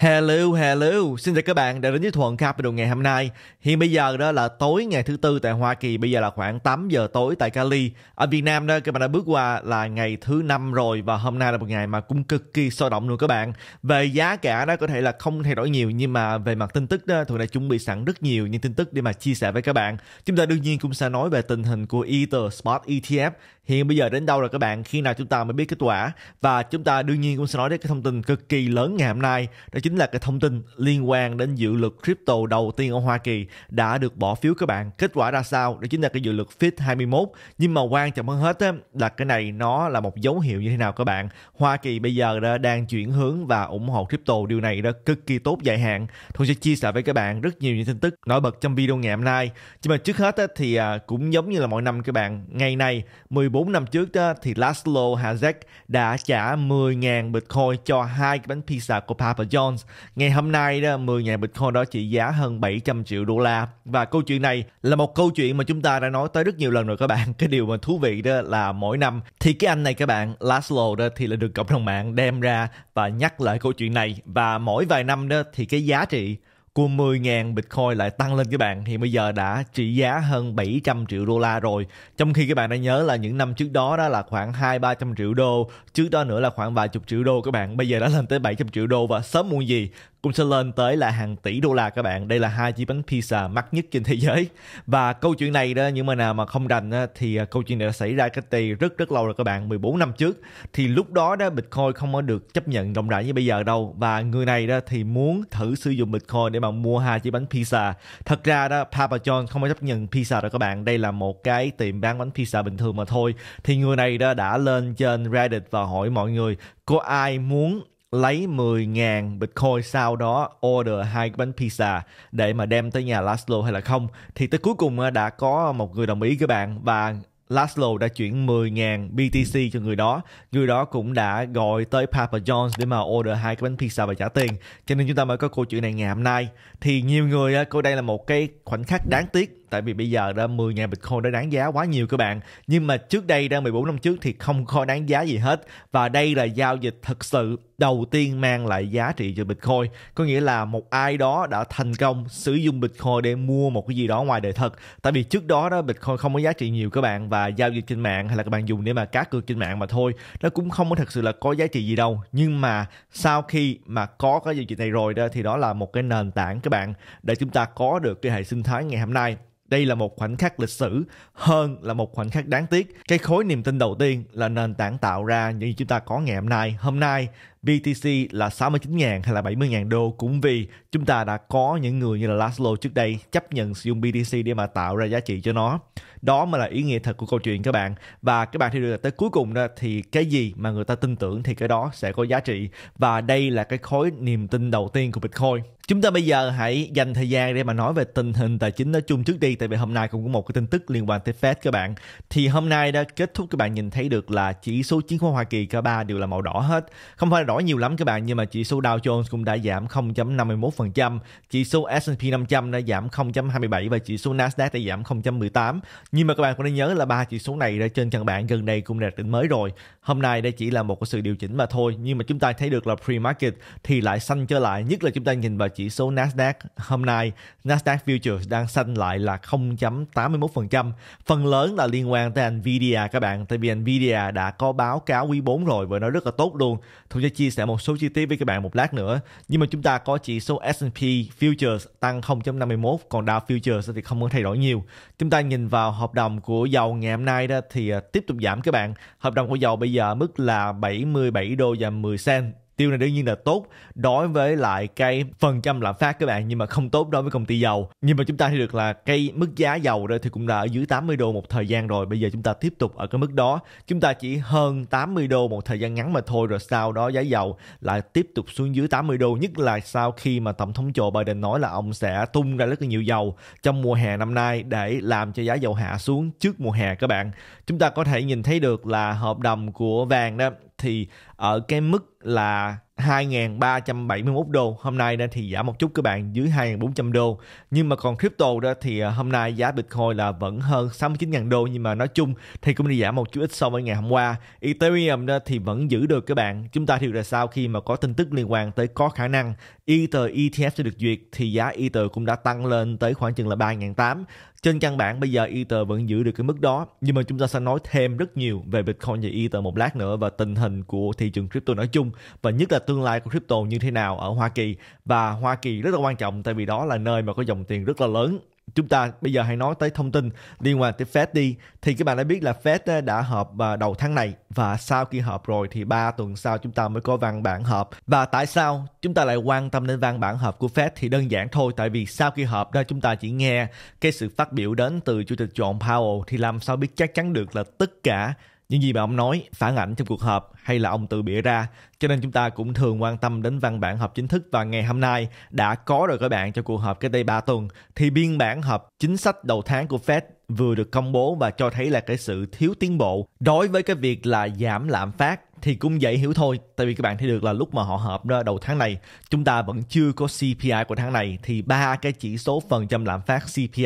Hello, hello. Xin chào các bạn đã đến với Thuận Capital ngày hôm nay. Hiện bây giờ đó là tối ngày thứ tư tại Hoa Kỳ, bây giờ là khoảng 8 giờ tối tại Cali. Ở Việt Nam đó các bạn đã bước qua là ngày thứ năm rồi và hôm nay là một ngày mà cũng cực kỳ sôi động luôn các bạn. Về giá cả đó có thể là không thay đổi nhiều nhưng mà về mặt tin tức đó Thuận đã chuẩn bị sẵn rất nhiều những tin tức để mà chia sẻ với các bạn. Chúng ta đương nhiên cũng sẽ nói về tình hình của Ether Spot ETF hiện bây giờ đến đâu rồi các bạn khi nào chúng ta mới biết kết quả và chúng ta đương nhiên cũng sẽ nói đến cái thông tin cực kỳ lớn ngày hôm nay đó chính là cái thông tin liên quan đến dự luật crypto đầu tiên ở Hoa Kỳ đã được bỏ phiếu các bạn kết quả ra sao đó chính là cái dự luật FIT 21 nhưng mà quan trọng hơn hết á, là cái này nó là một dấu hiệu như thế nào các bạn Hoa Kỳ bây giờ đã đang chuyển hướng và ủng hộ crypto điều này đó cực kỳ tốt dài hạn tôi sẽ chia sẻ với các bạn rất nhiều những tin tức nổi bật trong video ngày hôm nay nhưng mà trước hết á, thì à, cũng giống như là mọi năm các bạn ngày nay 14 4 năm trước đó, thì Laszlo Hazek đã trả 10.000 Bitcoin cho hai cái bánh pizza của Papa John's. Ngày hôm nay đó 10.000 Bitcoin đó trị giá hơn 700 triệu đô la và câu chuyện này là một câu chuyện mà chúng ta đã nói tới rất nhiều lần rồi các bạn. Cái điều mà thú vị đó là mỗi năm thì cái anh này các bạn Laszlo đó thì là được cộng đồng mạng đem ra và nhắc lại câu chuyện này và mỗi vài năm đó thì cái giá trị của 10.000 Bitcoin lại tăng lên các bạn thì bây giờ đã trị giá hơn 700 triệu đô la rồi. Trong khi các bạn đã nhớ là những năm trước đó đó là khoảng 2 300 triệu đô, trước đó nữa là khoảng vài chục triệu đô các bạn. Bây giờ đã lên tới 700 triệu đô và sớm muộn gì cũng sẽ lên tới là hàng tỷ đô la các bạn. Đây là hai chiếc bánh pizza mắc nhất trên thế giới. Và câu chuyện này đó những mà nào mà không rành thì à, câu chuyện này đã xảy ra cách đây rất rất lâu rồi các bạn, 14 năm trước. Thì lúc đó đó Bitcoin không có được chấp nhận rộng rãi như bây giờ đâu và người này đó thì muốn thử sử dụng Bitcoin để mà mua hai chiếc bánh pizza. Thật ra đó Papa John không có chấp nhận pizza rồi các bạn. Đây là một cái tiệm bán bánh pizza bình thường mà thôi. Thì người này đó đã lên trên Reddit và hỏi mọi người có ai muốn lấy 10.000 Bitcoin sau đó order hai cái bánh pizza để mà đem tới nhà Laszlo hay là không thì tới cuối cùng ờ, đã có một người đồng ý các bạn và Laszlo đã chuyển 10.000 BTC cho người đó. Người đó cũng đã gọi tới Papa John's để mà order hai cái bánh pizza và trả tiền. Cho nên chúng ta mới có câu chuyện này ngày hôm nay. Thì nhiều người ờ, coi đây là một cái khoảnh khắc đáng tiếc tại vì bây giờ ra 10 ngàn Bitcoin đã đáng giá quá nhiều các bạn nhưng mà trước đây ra 14 năm trước thì không có đáng giá gì hết và đây là giao dịch thực sự đầu tiên mang lại giá trị cho Bitcoin có nghĩa là một ai đó đã thành công sử dụng Bitcoin để mua một cái gì đó ngoài đời thật tại vì trước đó đó Bitcoin không có giá trị nhiều các bạn và giao dịch trên mạng hay là các bạn dùng để mà cá cược trên mạng mà thôi nó cũng không có thật sự là có giá trị gì đâu nhưng mà sau khi mà có cái giao dịch này rồi đó thì đó là một cái nền tảng các bạn để chúng ta có được cái hệ sinh thái ngày hôm nay đây là một khoảnh khắc lịch sử hơn là một khoảnh khắc đáng tiếc. Cái khối niềm tin đầu tiên là nền tảng tạo ra những gì chúng ta có ngày hôm nay. Hôm nay BTC là 69.000 hay là 70.000 đô cũng vì chúng ta đã có những người như là Laszlo trước đây chấp nhận sử dụng BTC để mà tạo ra giá trị cho nó. Đó mới là ý nghĩa thật của câu chuyện các bạn. Và các bạn thấy được là tới cuối cùng đó thì cái gì mà người ta tin tưởng thì cái đó sẽ có giá trị. Và đây là cái khối niềm tin đầu tiên của Bitcoin. Chúng ta bây giờ hãy dành thời gian để mà nói về tình hình tài chính nói chung trước đi tại vì hôm nay cũng có một cái tin tức liên quan tới Fed các bạn. Thì hôm nay đã kết thúc các bạn nhìn thấy được là chỉ số chứng khoán Hoa Kỳ cả ba đều là màu đỏ hết. Không phải là đổi nhiều lắm các bạn nhưng mà chỉ số Dow Jones cũng đã giảm 0.51%, chỉ số S&P 500 đã giảm 0.27 và chỉ số Nasdaq đã giảm 0.18. Nhưng mà các bạn cũng nên nhớ là ba chỉ số này đã trên căn bảng gần đây cũng đạt đỉnh mới rồi. Hôm nay đây chỉ là một sự điều chỉnh mà thôi nhưng mà chúng ta thấy được là pre-market thì lại xanh trở lại nhất là chúng ta nhìn vào chỉ số Nasdaq hôm nay Nasdaq Futures đang xanh lại là 0.81%. Phần lớn là liên quan tới Nvidia các bạn tại vì Nvidia đã có báo cáo quý 4 rồi và nó rất là tốt luôn. Thực ra chia sẻ một số chi tiết với các bạn một lát nữa. Nhưng mà chúng ta có chỉ số S&P Futures tăng 0.51, còn Dow Futures thì không có thay đổi nhiều. Chúng ta nhìn vào hợp đồng của dầu ngày hôm nay đó thì à, tiếp tục giảm các bạn. Hợp đồng của dầu bây giờ mức là 77 đô và 10 cent tiêu này đương nhiên là tốt đối với lại cái phần trăm lạm phát các bạn nhưng mà không tốt đối với công ty dầu nhưng mà chúng ta thấy được là cái mức giá dầu đây thì cũng đã ở dưới 80 đô một thời gian rồi bây giờ chúng ta tiếp tục ở cái mức đó chúng ta chỉ hơn 80 đô một thời gian ngắn mà thôi rồi sau đó giá dầu lại tiếp tục xuống dưới 80 đô nhất là sau khi mà tổng thống Joe Biden nói là ông sẽ tung ra rất là nhiều dầu trong mùa hè năm nay để làm cho giá dầu hạ xuống trước mùa hè các bạn chúng ta có thể nhìn thấy được là hợp đồng của vàng đó thì ở ờ, cái mức là 2.371 đô hôm nay đó thì giảm một chút các bạn dưới 2.400 đô nhưng mà còn crypto đó thì à, hôm nay giá Bitcoin là vẫn hơn 69.000 đô nhưng mà nói chung thì cũng đi giảm một chút ít so với ngày hôm qua Ethereum đó thì vẫn giữ được các bạn chúng ta hiểu là sau khi mà có tin tức liên quan tới có khả năng Ether ETF sẽ được duyệt thì giá Ether cũng đã tăng lên tới khoảng chừng là 3.800 trên căn bản bây giờ Ether vẫn giữ được cái mức đó nhưng mà chúng ta sẽ nói thêm rất nhiều về Bitcoin và Ether một lát nữa và tình hình của thị trường crypto nói chung và nhất là tương lai của crypto như thế nào ở Hoa Kỳ và Hoa Kỳ rất là quan trọng tại vì đó là nơi mà có dòng tiền rất là lớn chúng ta bây giờ hãy nói tới thông tin liên quan tới Fed đi thì các bạn đã biết là Fed ờ, đã họp ờ, đầu tháng này và sau khi họp rồi thì 3 tuần sau chúng ta mới có văn bản họp và tại sao chúng ta lại quan tâm đến văn bản họp của Fed thì đơn giản thôi tại vì sau khi họp đó chúng ta chỉ nghe cái sự phát biểu đến từ chủ tịch John Powell thì làm sao biết chắc chắn được là tất cả những gì mà ông nói, phản ảnh trong cuộc họp hay là ông tự bịa ra, cho nên chúng ta cũng thường quan tâm đến văn bản họp chính thức và ngày hôm nay đã có rồi các bạn cho cuộc họp cách đây 3 tuần thì biên bản họp chính sách đầu tháng của Fed vừa được công bố và cho thấy là cái sự thiếu tiến bộ đối với cái việc là giảm lạm phát thì cũng dễ hiểu thôi tại vì các bạn thấy được là lúc mà họ họp ra đầu tháng này chúng ta vẫn chưa có CPI của tháng này thì ba cái chỉ số phần trăm lạm phát CPI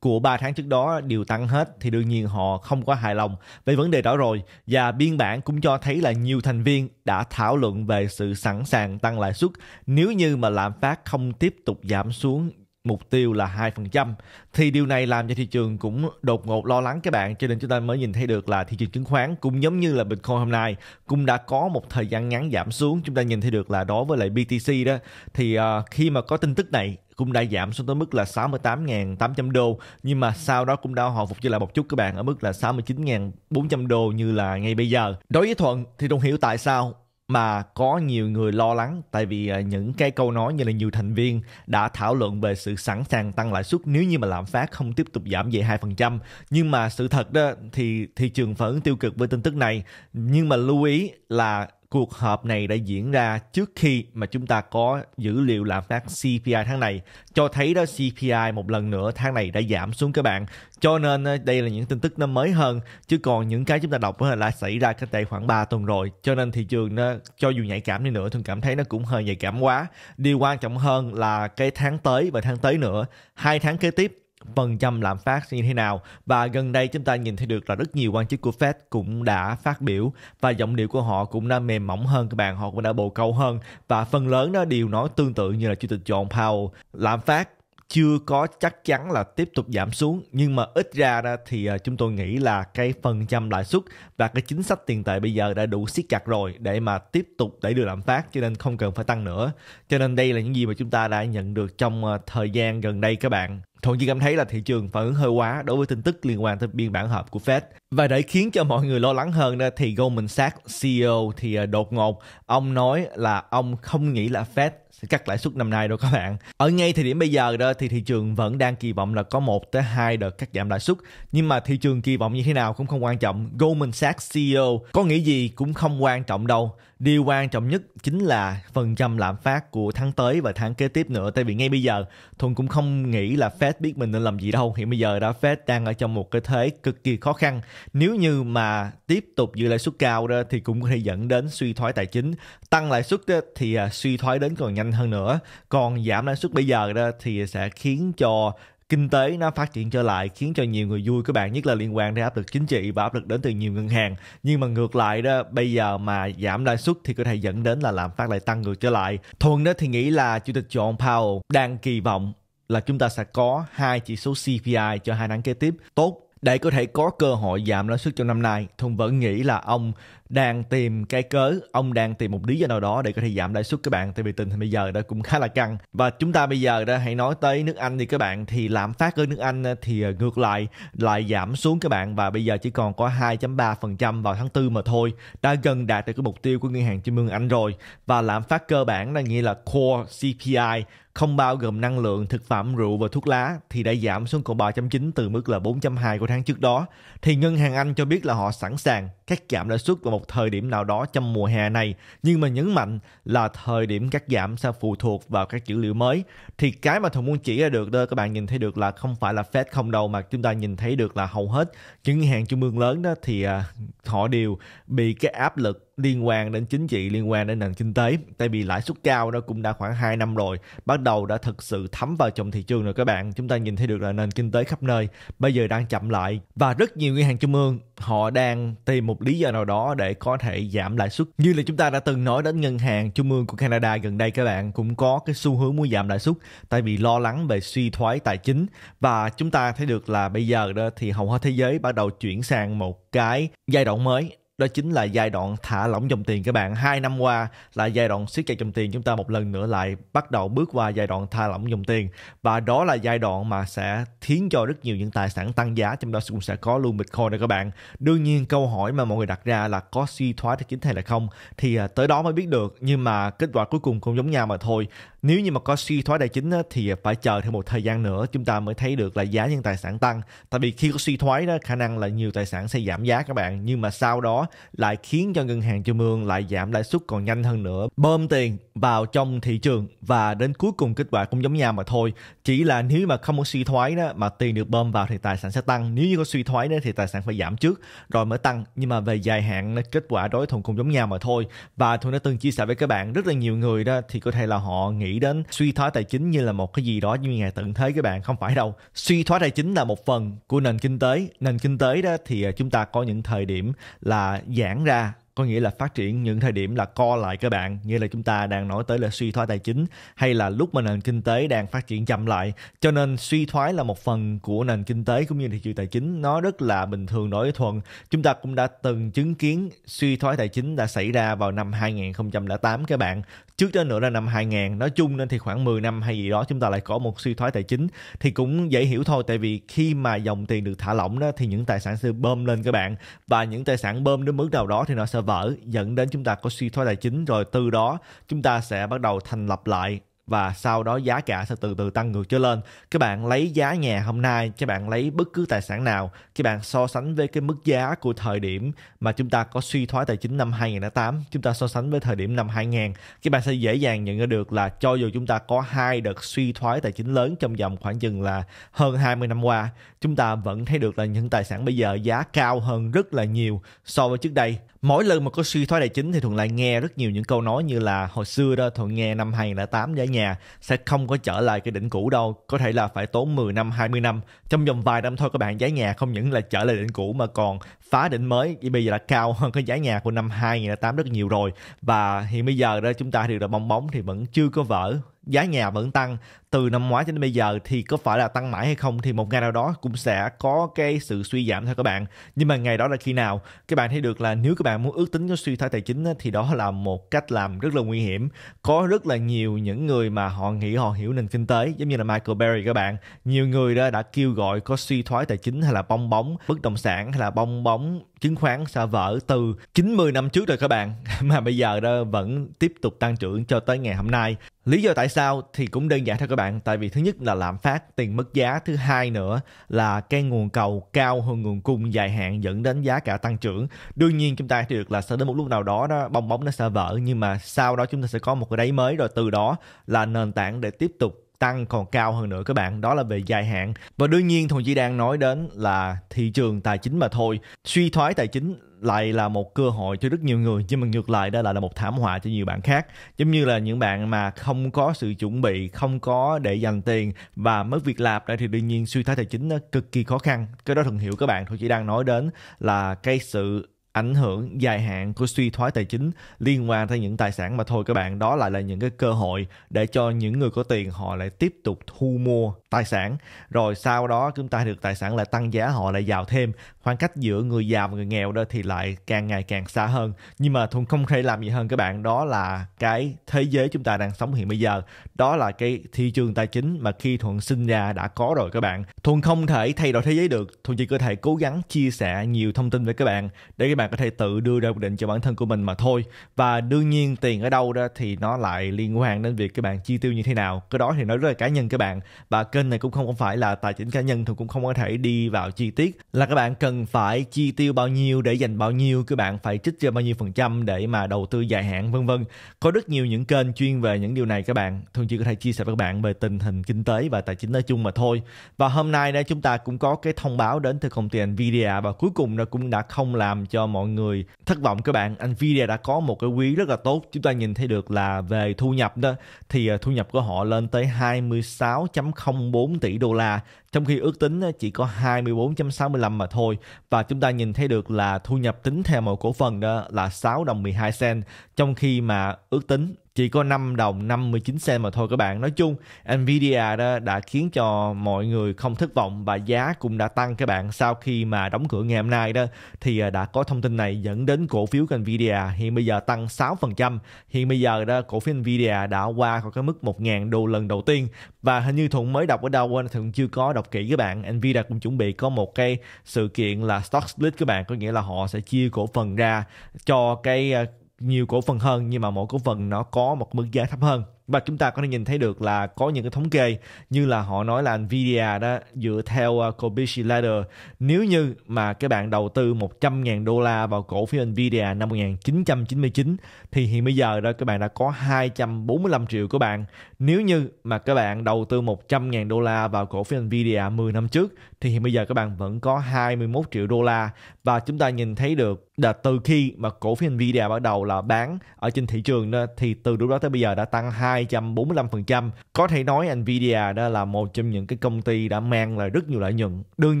của 3 tháng trước đó đều tăng hết thì đương nhiên họ không có hài lòng về vấn đề đó rồi và biên bản cũng cho thấy là nhiều thành viên đã thảo luận về sự sẵn sàng tăng lãi suất nếu như mà lạm phát không tiếp tục giảm xuống mục tiêu là 2% thì điều này làm cho thị trường cũng đột ngột lo lắng các bạn cho nên chúng ta mới nhìn thấy được là thị trường chứng khoán cũng giống như là Bitcoin hôm nay cũng đã có một thời gian ngắn giảm xuống chúng ta nhìn thấy được là đối với lại BTC đó thì uh, khi mà có tin tức này cũng đã giảm xuống tới mức là 68.800 đô nhưng mà sau đó cũng đã hồi phục trở lại một chút các bạn ở mức là 69.400 đô như là ngay bây giờ. Đối với Thuận thì Thuận hiểu tại sao mà có nhiều người lo lắng tại vì à, những cái câu nói như là nhiều thành viên đã thảo luận về sự sẵn sàng tăng lãi suất nếu như mà lạm phát không tiếp tục giảm về 2%. Nhưng mà sự thật đó thì thị trường phản ứng tiêu cực với tin tức này. Nhưng mà lưu ý là cuộc họp này đã diễn ra trước khi mà chúng ta có dữ liệu lạm phát CPI tháng này cho thấy đó CPI một lần nữa tháng này đã giảm xuống các bạn cho nên ờ, đây là những tin tức nó mới hơn chứ còn những cái chúng ta đọc là xảy ra cách đây khoảng 3 tuần rồi cho nên thị trường nó cho dù nhạy cảm đi nữa thường cảm thấy nó cũng hơi nhạy cảm quá điều quan trọng hơn là cái tháng tới và tháng tới nữa hai tháng kế tiếp phần trăm lạm phát như thế nào và gần đây chúng ta nhìn thấy được là rất nhiều quan chức của Fed cũng đã phát biểu và giọng điệu của họ cũng đã mềm mỏng hơn các bạn họ cũng đã bồ câu hơn và phần lớn đó đều nói tương tự như là chủ tịch John Powell lạm phát chưa có chắc chắn là tiếp tục giảm xuống nhưng mà ít ra đó thì à, chúng tôi nghĩ là cái phần trăm lãi suất và cái chính sách tiền tệ bây giờ đã đủ siết chặt rồi để mà tiếp tục đẩy đưa lạm phát cho nên không cần phải tăng nữa cho nên đây là những gì mà chúng ta đã nhận được trong à, thời gian gần đây các bạn Thuận chỉ cảm thấy là thị trường phản ứng hơi quá đối với tin tức liên quan tới biên bản họp của Fed. Và để khiến cho mọi người lo lắng hơn thì Goldman Sachs CEO thì à, đột ngột ông nói là ông không nghĩ là Fed sẽ cắt lãi suất năm nay đâu các bạn. Ở ngay thời điểm bây giờ đó thì thị trường vẫn đang kỳ vọng là có 1 tới 2 đợt cắt giảm lãi suất, nhưng mà thị trường kỳ vọng như thế nào cũng không quan trọng. Goldman Sachs CEO có nghĩ gì cũng không quan trọng đâu điều quan trọng nhất chính là phần trăm lạm phát của tháng tới và tháng kế tiếp nữa tại vì ngay bây giờ thuần cũng không nghĩ là fed biết mình nên làm gì đâu hiện bây giờ đã fed đang ở trong một cái thế cực kỳ khó khăn nếu như mà tiếp tục giữ lãi suất cao đó thì cũng có thể dẫn đến suy thoái tài chính tăng lãi suất đó, thì à, suy thoái đến còn nhanh hơn nữa còn giảm lãi suất bây giờ đó thì sẽ khiến cho kinh tế nó phát triển trở lại khiến cho nhiều người vui các bạn nhất là liên quan đến áp lực chính trị và áp lực đến từ nhiều ngân hàng nhưng mà ngược lại đó bây giờ mà giảm lãi suất thì có thể dẫn đến là lạm phát lại tăng ngược trở lại thuần đó thì nghĩ là chủ tịch john powell đang kỳ vọng là chúng ta sẽ có hai chỉ số cpi cho hai tháng kế tiếp tốt để có thể có cơ hội giảm lãi suất trong năm nay, Thuận vẫn nghĩ là ông đang tìm cái cớ ông đang tìm một lý do nào đó để có thể giảm lãi suất các bạn tại vì tình hình bây giờ đó cũng khá là căng và chúng ta bây giờ đó hãy nói tới nước Anh thì các bạn thì lạm phát ở nước Anh ờ, thì ờ, ngược lại lại giảm xuống các bạn và bây giờ chỉ còn có 2.3% vào tháng 4 mà thôi đã gần đạt được cái mục tiêu của ngân hàng trung ương Anh rồi và lạm phát cơ bản là nghĩa là core CPI không bao gồm năng lượng, thực phẩm, rượu và thuốc lá thì đã giảm xuống còn 3.9 từ mức là 4.2 của tháng trước đó thì ngân hàng Anh cho biết là họ sẵn sàng cắt giảm lãi suất vào một thời điểm nào đó trong mùa hè này, nhưng mà nhấn mạnh là thời điểm cắt giảm sẽ phụ thuộc vào các dữ liệu mới. Thì cái mà Thuận muốn chỉ ra được đó các bạn nhìn thấy được là không phải là Fed không đâu mà chúng ta nhìn thấy được là hầu hết những ngân hàng trung ương lớn đó thì à, họ đều bị cái áp lực liên quan đến chính trị liên quan đến nền kinh tế tại vì lãi suất cao nó cũng đã khoảng 2 năm rồi bắt đầu đã thực sự thấm vào trong thị trường rồi các bạn chúng ta nhìn thấy được là nền kinh tế khắp nơi bây giờ đang chậm lại và rất nhiều ngân hàng trung ương họ đang tìm một lý do nào đó để có thể giảm lãi suất như là chúng ta đã từng nói đến ngân hàng trung ương của Canada gần đây các bạn cũng có cái xu hướng muốn giảm lãi suất tại vì lo lắng về suy thoái tài chính và chúng ta thấy được là bây giờ đó thì hầu hết thế giới bắt đầu chuyển sang một cái giai đoạn mới đó chính là giai đoạn thả lỏng dòng tiền các bạn hai năm qua là giai đoạn siết chặt dòng tiền chúng ta một lần nữa lại bắt đầu bước qua giai đoạn thả lỏng dòng tiền và đó là giai đoạn mà sẽ khiến cho rất nhiều những tài sản tăng giá trong đó cũng sẽ có luôn bitcoin đó các bạn đương nhiên câu hỏi mà mọi người đặt ra là có suy thoái tài chính hay là không thì à, tới đó mới biết được nhưng mà kết quả cuối cùng cũng giống nhau mà thôi nếu như mà có suy thoái tài chính thì phải chờ thêm một thời gian nữa chúng ta mới thấy được là giá những tài sản tăng tại vì khi có suy thoái đó khả năng là nhiều tài sản sẽ giảm giá các bạn nhưng mà sau đó lại khiến cho ngân hàng trung ương lại giảm lãi suất còn nhanh hơn nữa bơm tiền vào trong thị trường và đến cuối cùng kết quả cũng giống nhau mà thôi chỉ là nếu mà không có suy thoái đó mà tiền được bơm vào thì tài sản sẽ tăng nếu như có suy thoái đó thì tài sản phải giảm trước rồi mới tăng nhưng mà về dài hạn kết quả đối thủ cũng giống nhau mà thôi và tôi đã từng chia sẻ với các bạn rất là nhiều người đó thì có thể là họ nghĩ đến suy thoái tài chính như là một cái gì đó như ngày tận thế các bạn không phải đâu suy thoái tài chính là một phần của nền kinh tế nền kinh tế đó thì à, chúng ta có những thời điểm là là giãn ra có nghĩa là phát triển những thời điểm là co lại các bạn như là chúng ta đang nói tới là suy thoái tài chính hay là lúc mà nền kinh tế đang phát triển chậm lại cho nên suy thoái là một phần của nền kinh tế cũng như thị trường tài chính nó rất là bình thường đối với thuận chúng ta cũng đã từng chứng kiến suy thoái tài chính đã xảy ra vào năm 2008 các bạn trước đó nữa là năm 2000 nói chung nên thì khoảng 10 năm hay gì đó chúng ta lại có một suy thoái tài chính thì cũng dễ hiểu thôi tại vì khi mà dòng tiền được thả lỏng đó thì những tài sản sẽ bơm lên các bạn và những tài sản bơm đến mức nào đó thì nó sẽ vỡ dẫn đến chúng ta có suy thoái tài chính rồi từ đó chúng ta sẽ bắt đầu thành lập lại và sau đó giá cả sẽ từ từ tăng ngược trở lên các bạn lấy giá nhà hôm nay các bạn lấy bất cứ tài sản nào các bạn so sánh với cái mức giá của thời điểm mà chúng ta có suy thoái tài chính năm 2008 chúng ta so sánh với thời điểm năm 2000 các bạn sẽ dễ dàng nhận ra được là cho dù chúng ta có hai đợt suy thoái tài chính lớn trong vòng khoảng chừng là hơn 20 năm qua chúng ta vẫn thấy được là những tài sản bây giờ giá cao hơn rất là nhiều so với trước đây mỗi lần mà có suy thoái tài chính thì thuận lại nghe rất nhiều những câu nói như là hồi xưa đó thuận nghe năm 2008 giá nhà sẽ không có trở lại cái đỉnh cũ đâu có thể là phải tốn 10 năm 20 năm trong vòng vài năm thôi các bạn giá nhà không những là trở lại đỉnh cũ mà còn phá đỉnh mới bây giờ đã cao hơn cái giá nhà của năm 2008 rất nhiều rồi và hiện bây giờ đó chúng ta thì là bong bóng thì vẫn chưa có vỡ giá nhà vẫn tăng từ năm ngoái cho đến bây giờ thì có phải là tăng mãi hay không thì một ngày nào đó cũng sẽ có cái sự suy giảm thôi các bạn nhưng mà ngày đó là khi nào các bạn thấy được là nếu các bạn muốn ước tính cái suy thoái tài chính thì đó là một cách làm rất là nguy hiểm có rất là nhiều những người mà họ nghĩ họ hiểu nền kinh tế giống như là Michael Berry các bạn nhiều người đã, đã kêu gọi có suy thoái tài chính hay là bong bóng bất động sản hay là bong bóng chứng khoán xa vỡ từ 90 năm trước rồi các bạn mà bây giờ đó vẫn tiếp tục tăng trưởng cho tới ngày hôm nay Lý do tại sao thì cũng đơn giản thôi các bạn, tại vì thứ nhất là lạm phát, tiền mất giá, thứ hai nữa là cái nguồn cầu cao hơn nguồn cung dài hạn dẫn đến giá cả tăng trưởng. Đương nhiên chúng ta thấy được là sẽ đến một lúc nào đó nó bong bóng nó sẽ vỡ nhưng mà sau đó chúng ta sẽ có một cái đáy mới rồi từ đó là nền tảng để tiếp tục tăng còn cao hơn nữa các bạn đó là về dài hạn và đương nhiên thùng chỉ đang nói đến là thị trường tài chính mà thôi suy thoái tài chính lại là một cơ hội cho rất nhiều người nhưng mà ngược lại đây lại là một thảm họa cho nhiều bạn khác giống như là những bạn mà không có sự chuẩn bị không có để dành tiền và mất việc làm đây thì đương nhiên suy thoái tài chính nó cực kỳ khó khăn cái đó thường hiểu các bạn thôi chỉ đang nói đến là cái sự ảnh hưởng dài hạn của suy thoái tài chính liên quan tới những tài sản mà thôi các bạn đó lại là những cái cơ hội để cho những người có tiền họ lại tiếp tục thu mua tài sản rồi sau đó chúng ta được tài sản lại tăng giá họ lại giàu thêm khoảng cách giữa người giàu và người nghèo đó thì lại càng ngày càng xa hơn nhưng mà thuần không thể làm gì hơn các bạn đó là cái thế giới chúng ta đang sống hiện bây giờ đó là cái thị trường tài chính mà khi thuận sinh ra đã có rồi các bạn thuận không thể thay đổi thế giới được thuận chỉ có thể cố gắng chia sẻ nhiều thông tin với các bạn để các bạn có thể tự đưa ra quyết định cho bản thân của mình mà thôi và đương nhiên tiền ở đâu đó thì nó lại liên quan đến việc các bạn chi tiêu như thế nào cái đó thì nó rất là cá nhân các bạn và kênh kênh này cũng không phải là tài chính cá nhân thì cũng không có thể đi vào chi tiết là các bạn cần phải chi tiêu bao nhiêu để dành bao nhiêu các bạn phải trích ra bao nhiêu phần trăm để mà đầu tư dài hạn vân vân có rất nhiều những kênh chuyên về những điều này các bạn thường chỉ có thể chia sẻ với các bạn về tình hình kinh tế và tài chính nói chung mà thôi và hôm nay đây chúng ta cũng có cái thông báo đến từ công ty Nvidia và cuối cùng nó cũng đã không làm cho mọi người thất vọng các bạn Nvidia đã có một cái quý rất là tốt chúng ta nhìn thấy được là về thu nhập đó thì ờ, thu nhập của họ lên tới 26.0 4 tỷ đô la trong khi ước tính chỉ có 24.65 mà thôi và chúng ta nhìn thấy được là thu nhập tính theo mỗi cổ phần đó là 6 đồng 12 sen trong khi mà ước tính chỉ có 5 đồng 59 sen mà thôi các bạn. Nói chung Nvidia đó đã khiến cho mọi người không thất vọng và giá cũng đã tăng các bạn sau khi mà đóng cửa ngày hôm nay đó thì à, đã có thông tin này dẫn đến cổ phiếu của Nvidia hiện bây giờ tăng 6%. Hiện bây giờ đó cổ phiếu Nvidia đã qua khỏi cái mức 1.000 đô lần đầu tiên và hình như Thuận mới đọc ở đâu quên Thuận chưa có đọc kỹ các bạn Nvidia cũng chuẩn bị có một cái sự kiện là stock split các bạn có nghĩa là họ sẽ chia cổ phần ra cho cái ờ, nhiều cổ phần hơn nhưng mà mỗi cổ phần nó có một mức giá thấp hơn và chúng ta có thể nhìn thấy được là có những cái thống kê như là họ nói là Nvidia đó dựa theo ờ, Kobishi Ladder nếu như mà các bạn đầu tư 100.000 đô la vào cổ phiếu Nvidia năm 1999 thì hiện bây giờ đó các bạn đã có 245 triệu của bạn nếu như mà các bạn đầu tư 100.000 đô la vào cổ phiếu Nvidia 10 năm trước thì hiện bây giờ các bạn vẫn có 21 triệu đô la và chúng ta nhìn thấy được là từ khi mà cổ phiếu Nvidia bắt đầu là bán ở trên thị trường đó, thì từ lúc đó tới bây giờ đã tăng 245%. Có thể nói Nvidia đó là một trong những cái công ty đã mang lại rất nhiều lợi nhuận. Đương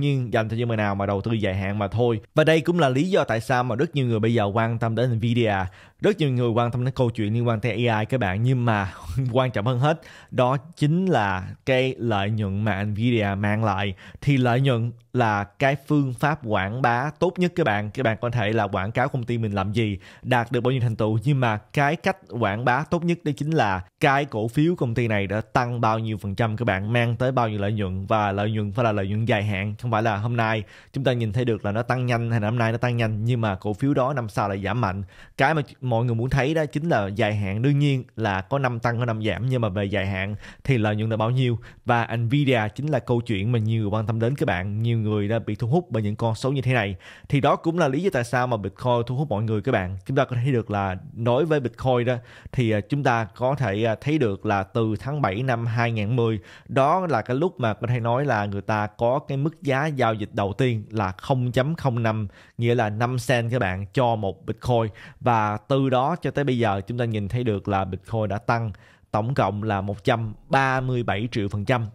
nhiên dành cho những người nào mà đầu tư dài hạn mà thôi. Và đây cũng là lý do tại sao mà rất nhiều người bây giờ quan tâm đến Nvidia rất nhiều người quan tâm đến câu chuyện liên quan tới AI các bạn nhưng mà quan trọng hơn hết đó chính là cái lợi nhuận mà Nvidia mang lại thì lợi nhuận là cái phương pháp quảng bá tốt nhất các bạn các bạn có thể là quảng cáo công ty mình làm gì đạt được bao nhiêu thành tựu nhưng mà cái cách quảng bá tốt nhất đó chính là cái cổ phiếu công ty này đã tăng bao nhiêu phần trăm các bạn mang tới bao nhiêu lợi nhuận và lợi nhuận phải là lợi nhuận dài hạn không phải là hôm nay chúng ta nhìn thấy được là nó tăng nhanh hay năm nay nó tăng nhanh nhưng mà cổ phiếu đó năm sau lại giảm mạnh cái mà mọi người muốn thấy đó chính là dài hạn đương nhiên là có năm tăng có năm giảm nhưng mà về dài hạn thì lợi nhuận là bao nhiêu và Nvidia chính là câu chuyện mà nhiều người quan tâm đến các bạn nhiều người người đã bị thu hút bởi những con số như thế này thì đó cũng là lý do tại sao mà Bitcoin thu hút mọi người các bạn chúng ta có thể thấy được là nói với Bitcoin đó thì à, chúng ta có thể à, thấy được là từ tháng 7 năm 2010 đó là cái lúc mà có thể nói là người ta có cái mức giá giao dịch đầu tiên là 0.05 nghĩa là 5 cent các bạn cho một Bitcoin và từ đó cho tới bây giờ chúng ta nhìn thấy được là Bitcoin đã tăng tổng cộng là 137 triệu phần trăm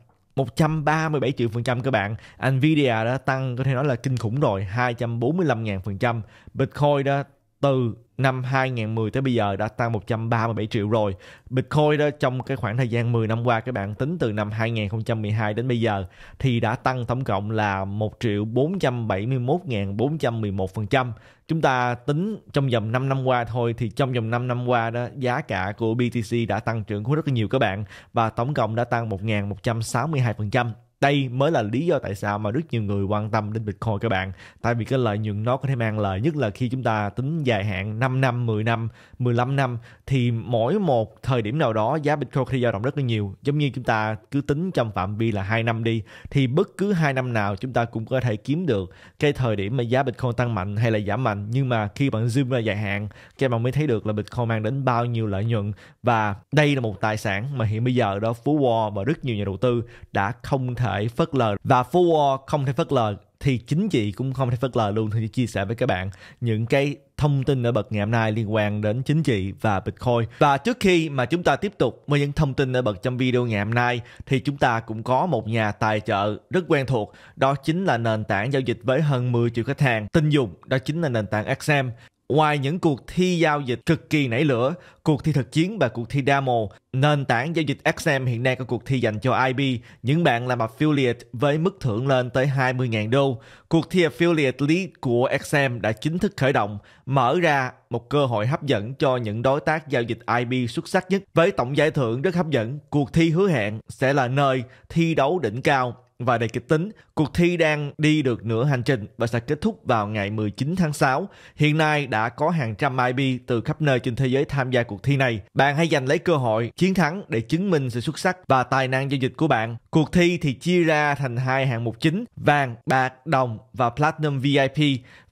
137 triệu phần trăm các bạn Nvidia đã tăng có thể nói là kinh khủng rồi 245 ngàn phần trăm Bitcoin đó từ năm 2010 tới bây giờ đã tăng 137 triệu rồi. Bitcoin đó trong cái khoảng thời gian 10 năm qua các bạn tính từ năm 2012 đến bây giờ thì đã tăng tổng cộng là 1 triệu 471.411%. Chúng ta tính trong vòng 5 năm qua thôi thì trong vòng 5 năm qua đó giá cả của BTC đã tăng trưởng rất là nhiều các bạn và tổng cộng đã tăng 1.162% đây mới là lý do tại sao mà rất nhiều người quan tâm đến Bitcoin các bạn. Tại vì cái lợi nhuận nó có thể mang lại nhất là khi chúng ta tính dài hạn 5 năm, 10 năm, 15 năm thì mỗi một thời điểm nào đó giá Bitcoin có thể dao động rất là nhiều. Giống như chúng ta cứ tính trong phạm vi là 2 năm đi thì bất cứ 2 năm nào chúng ta cũng có thể kiếm được cái thời điểm mà giá Bitcoin tăng mạnh hay là giảm mạnh. Nhưng mà khi bạn zoom ra dài hạn các bạn mới thấy được là Bitcoin mang đến bao nhiêu lợi nhuận và đây là một tài sản mà hiện bây giờ đó Phú Wall và rất nhiều nhà đầu tư đã không thể phớt lờ và Phú Wall không thể phớt lờ thì chính chị cũng không thể phớt lờ luôn thì chia sẻ với các bạn những cái thông tin ở bậc ngày hôm nay liên quan đến chính trị và Bitcoin. Và trước khi mà chúng ta tiếp tục với những thông tin ở bậc trong video ngày hôm nay thì chúng ta cũng có một nhà tài trợ rất quen thuộc, đó chính là nền tảng giao dịch với hơn 10 triệu khách hàng tin dùng, đó chính là nền tảng axem Ngoài những cuộc thi giao dịch cực kỳ nảy lửa, cuộc thi thực chiến và cuộc thi demo, nền tảng giao dịch XM hiện nay có cuộc thi dành cho IB, những bạn làm affiliate với mức thưởng lên tới 20.000 đô. Cuộc thi affiliate lead của XM đã chính thức khởi động, mở ra một cơ hội hấp dẫn cho những đối tác giao dịch IB xuất sắc nhất. Với tổng giải thưởng rất hấp dẫn, cuộc thi hứa hẹn sẽ là nơi thi đấu đỉnh cao và đầy kịch tính, cuộc thi đang đi được nửa hành trình và sẽ kết thúc vào ngày 19 tháng 6. Hiện nay đã có hàng trăm IB từ khắp nơi trên thế giới tham gia cuộc thi này. Bạn hãy giành lấy cơ hội chiến thắng để chứng minh sự xuất sắc và tài năng giao dịch của bạn. Cuộc thi thì chia ra thành hai hạng mục chính, vàng, bạc, đồng và Platinum VIP.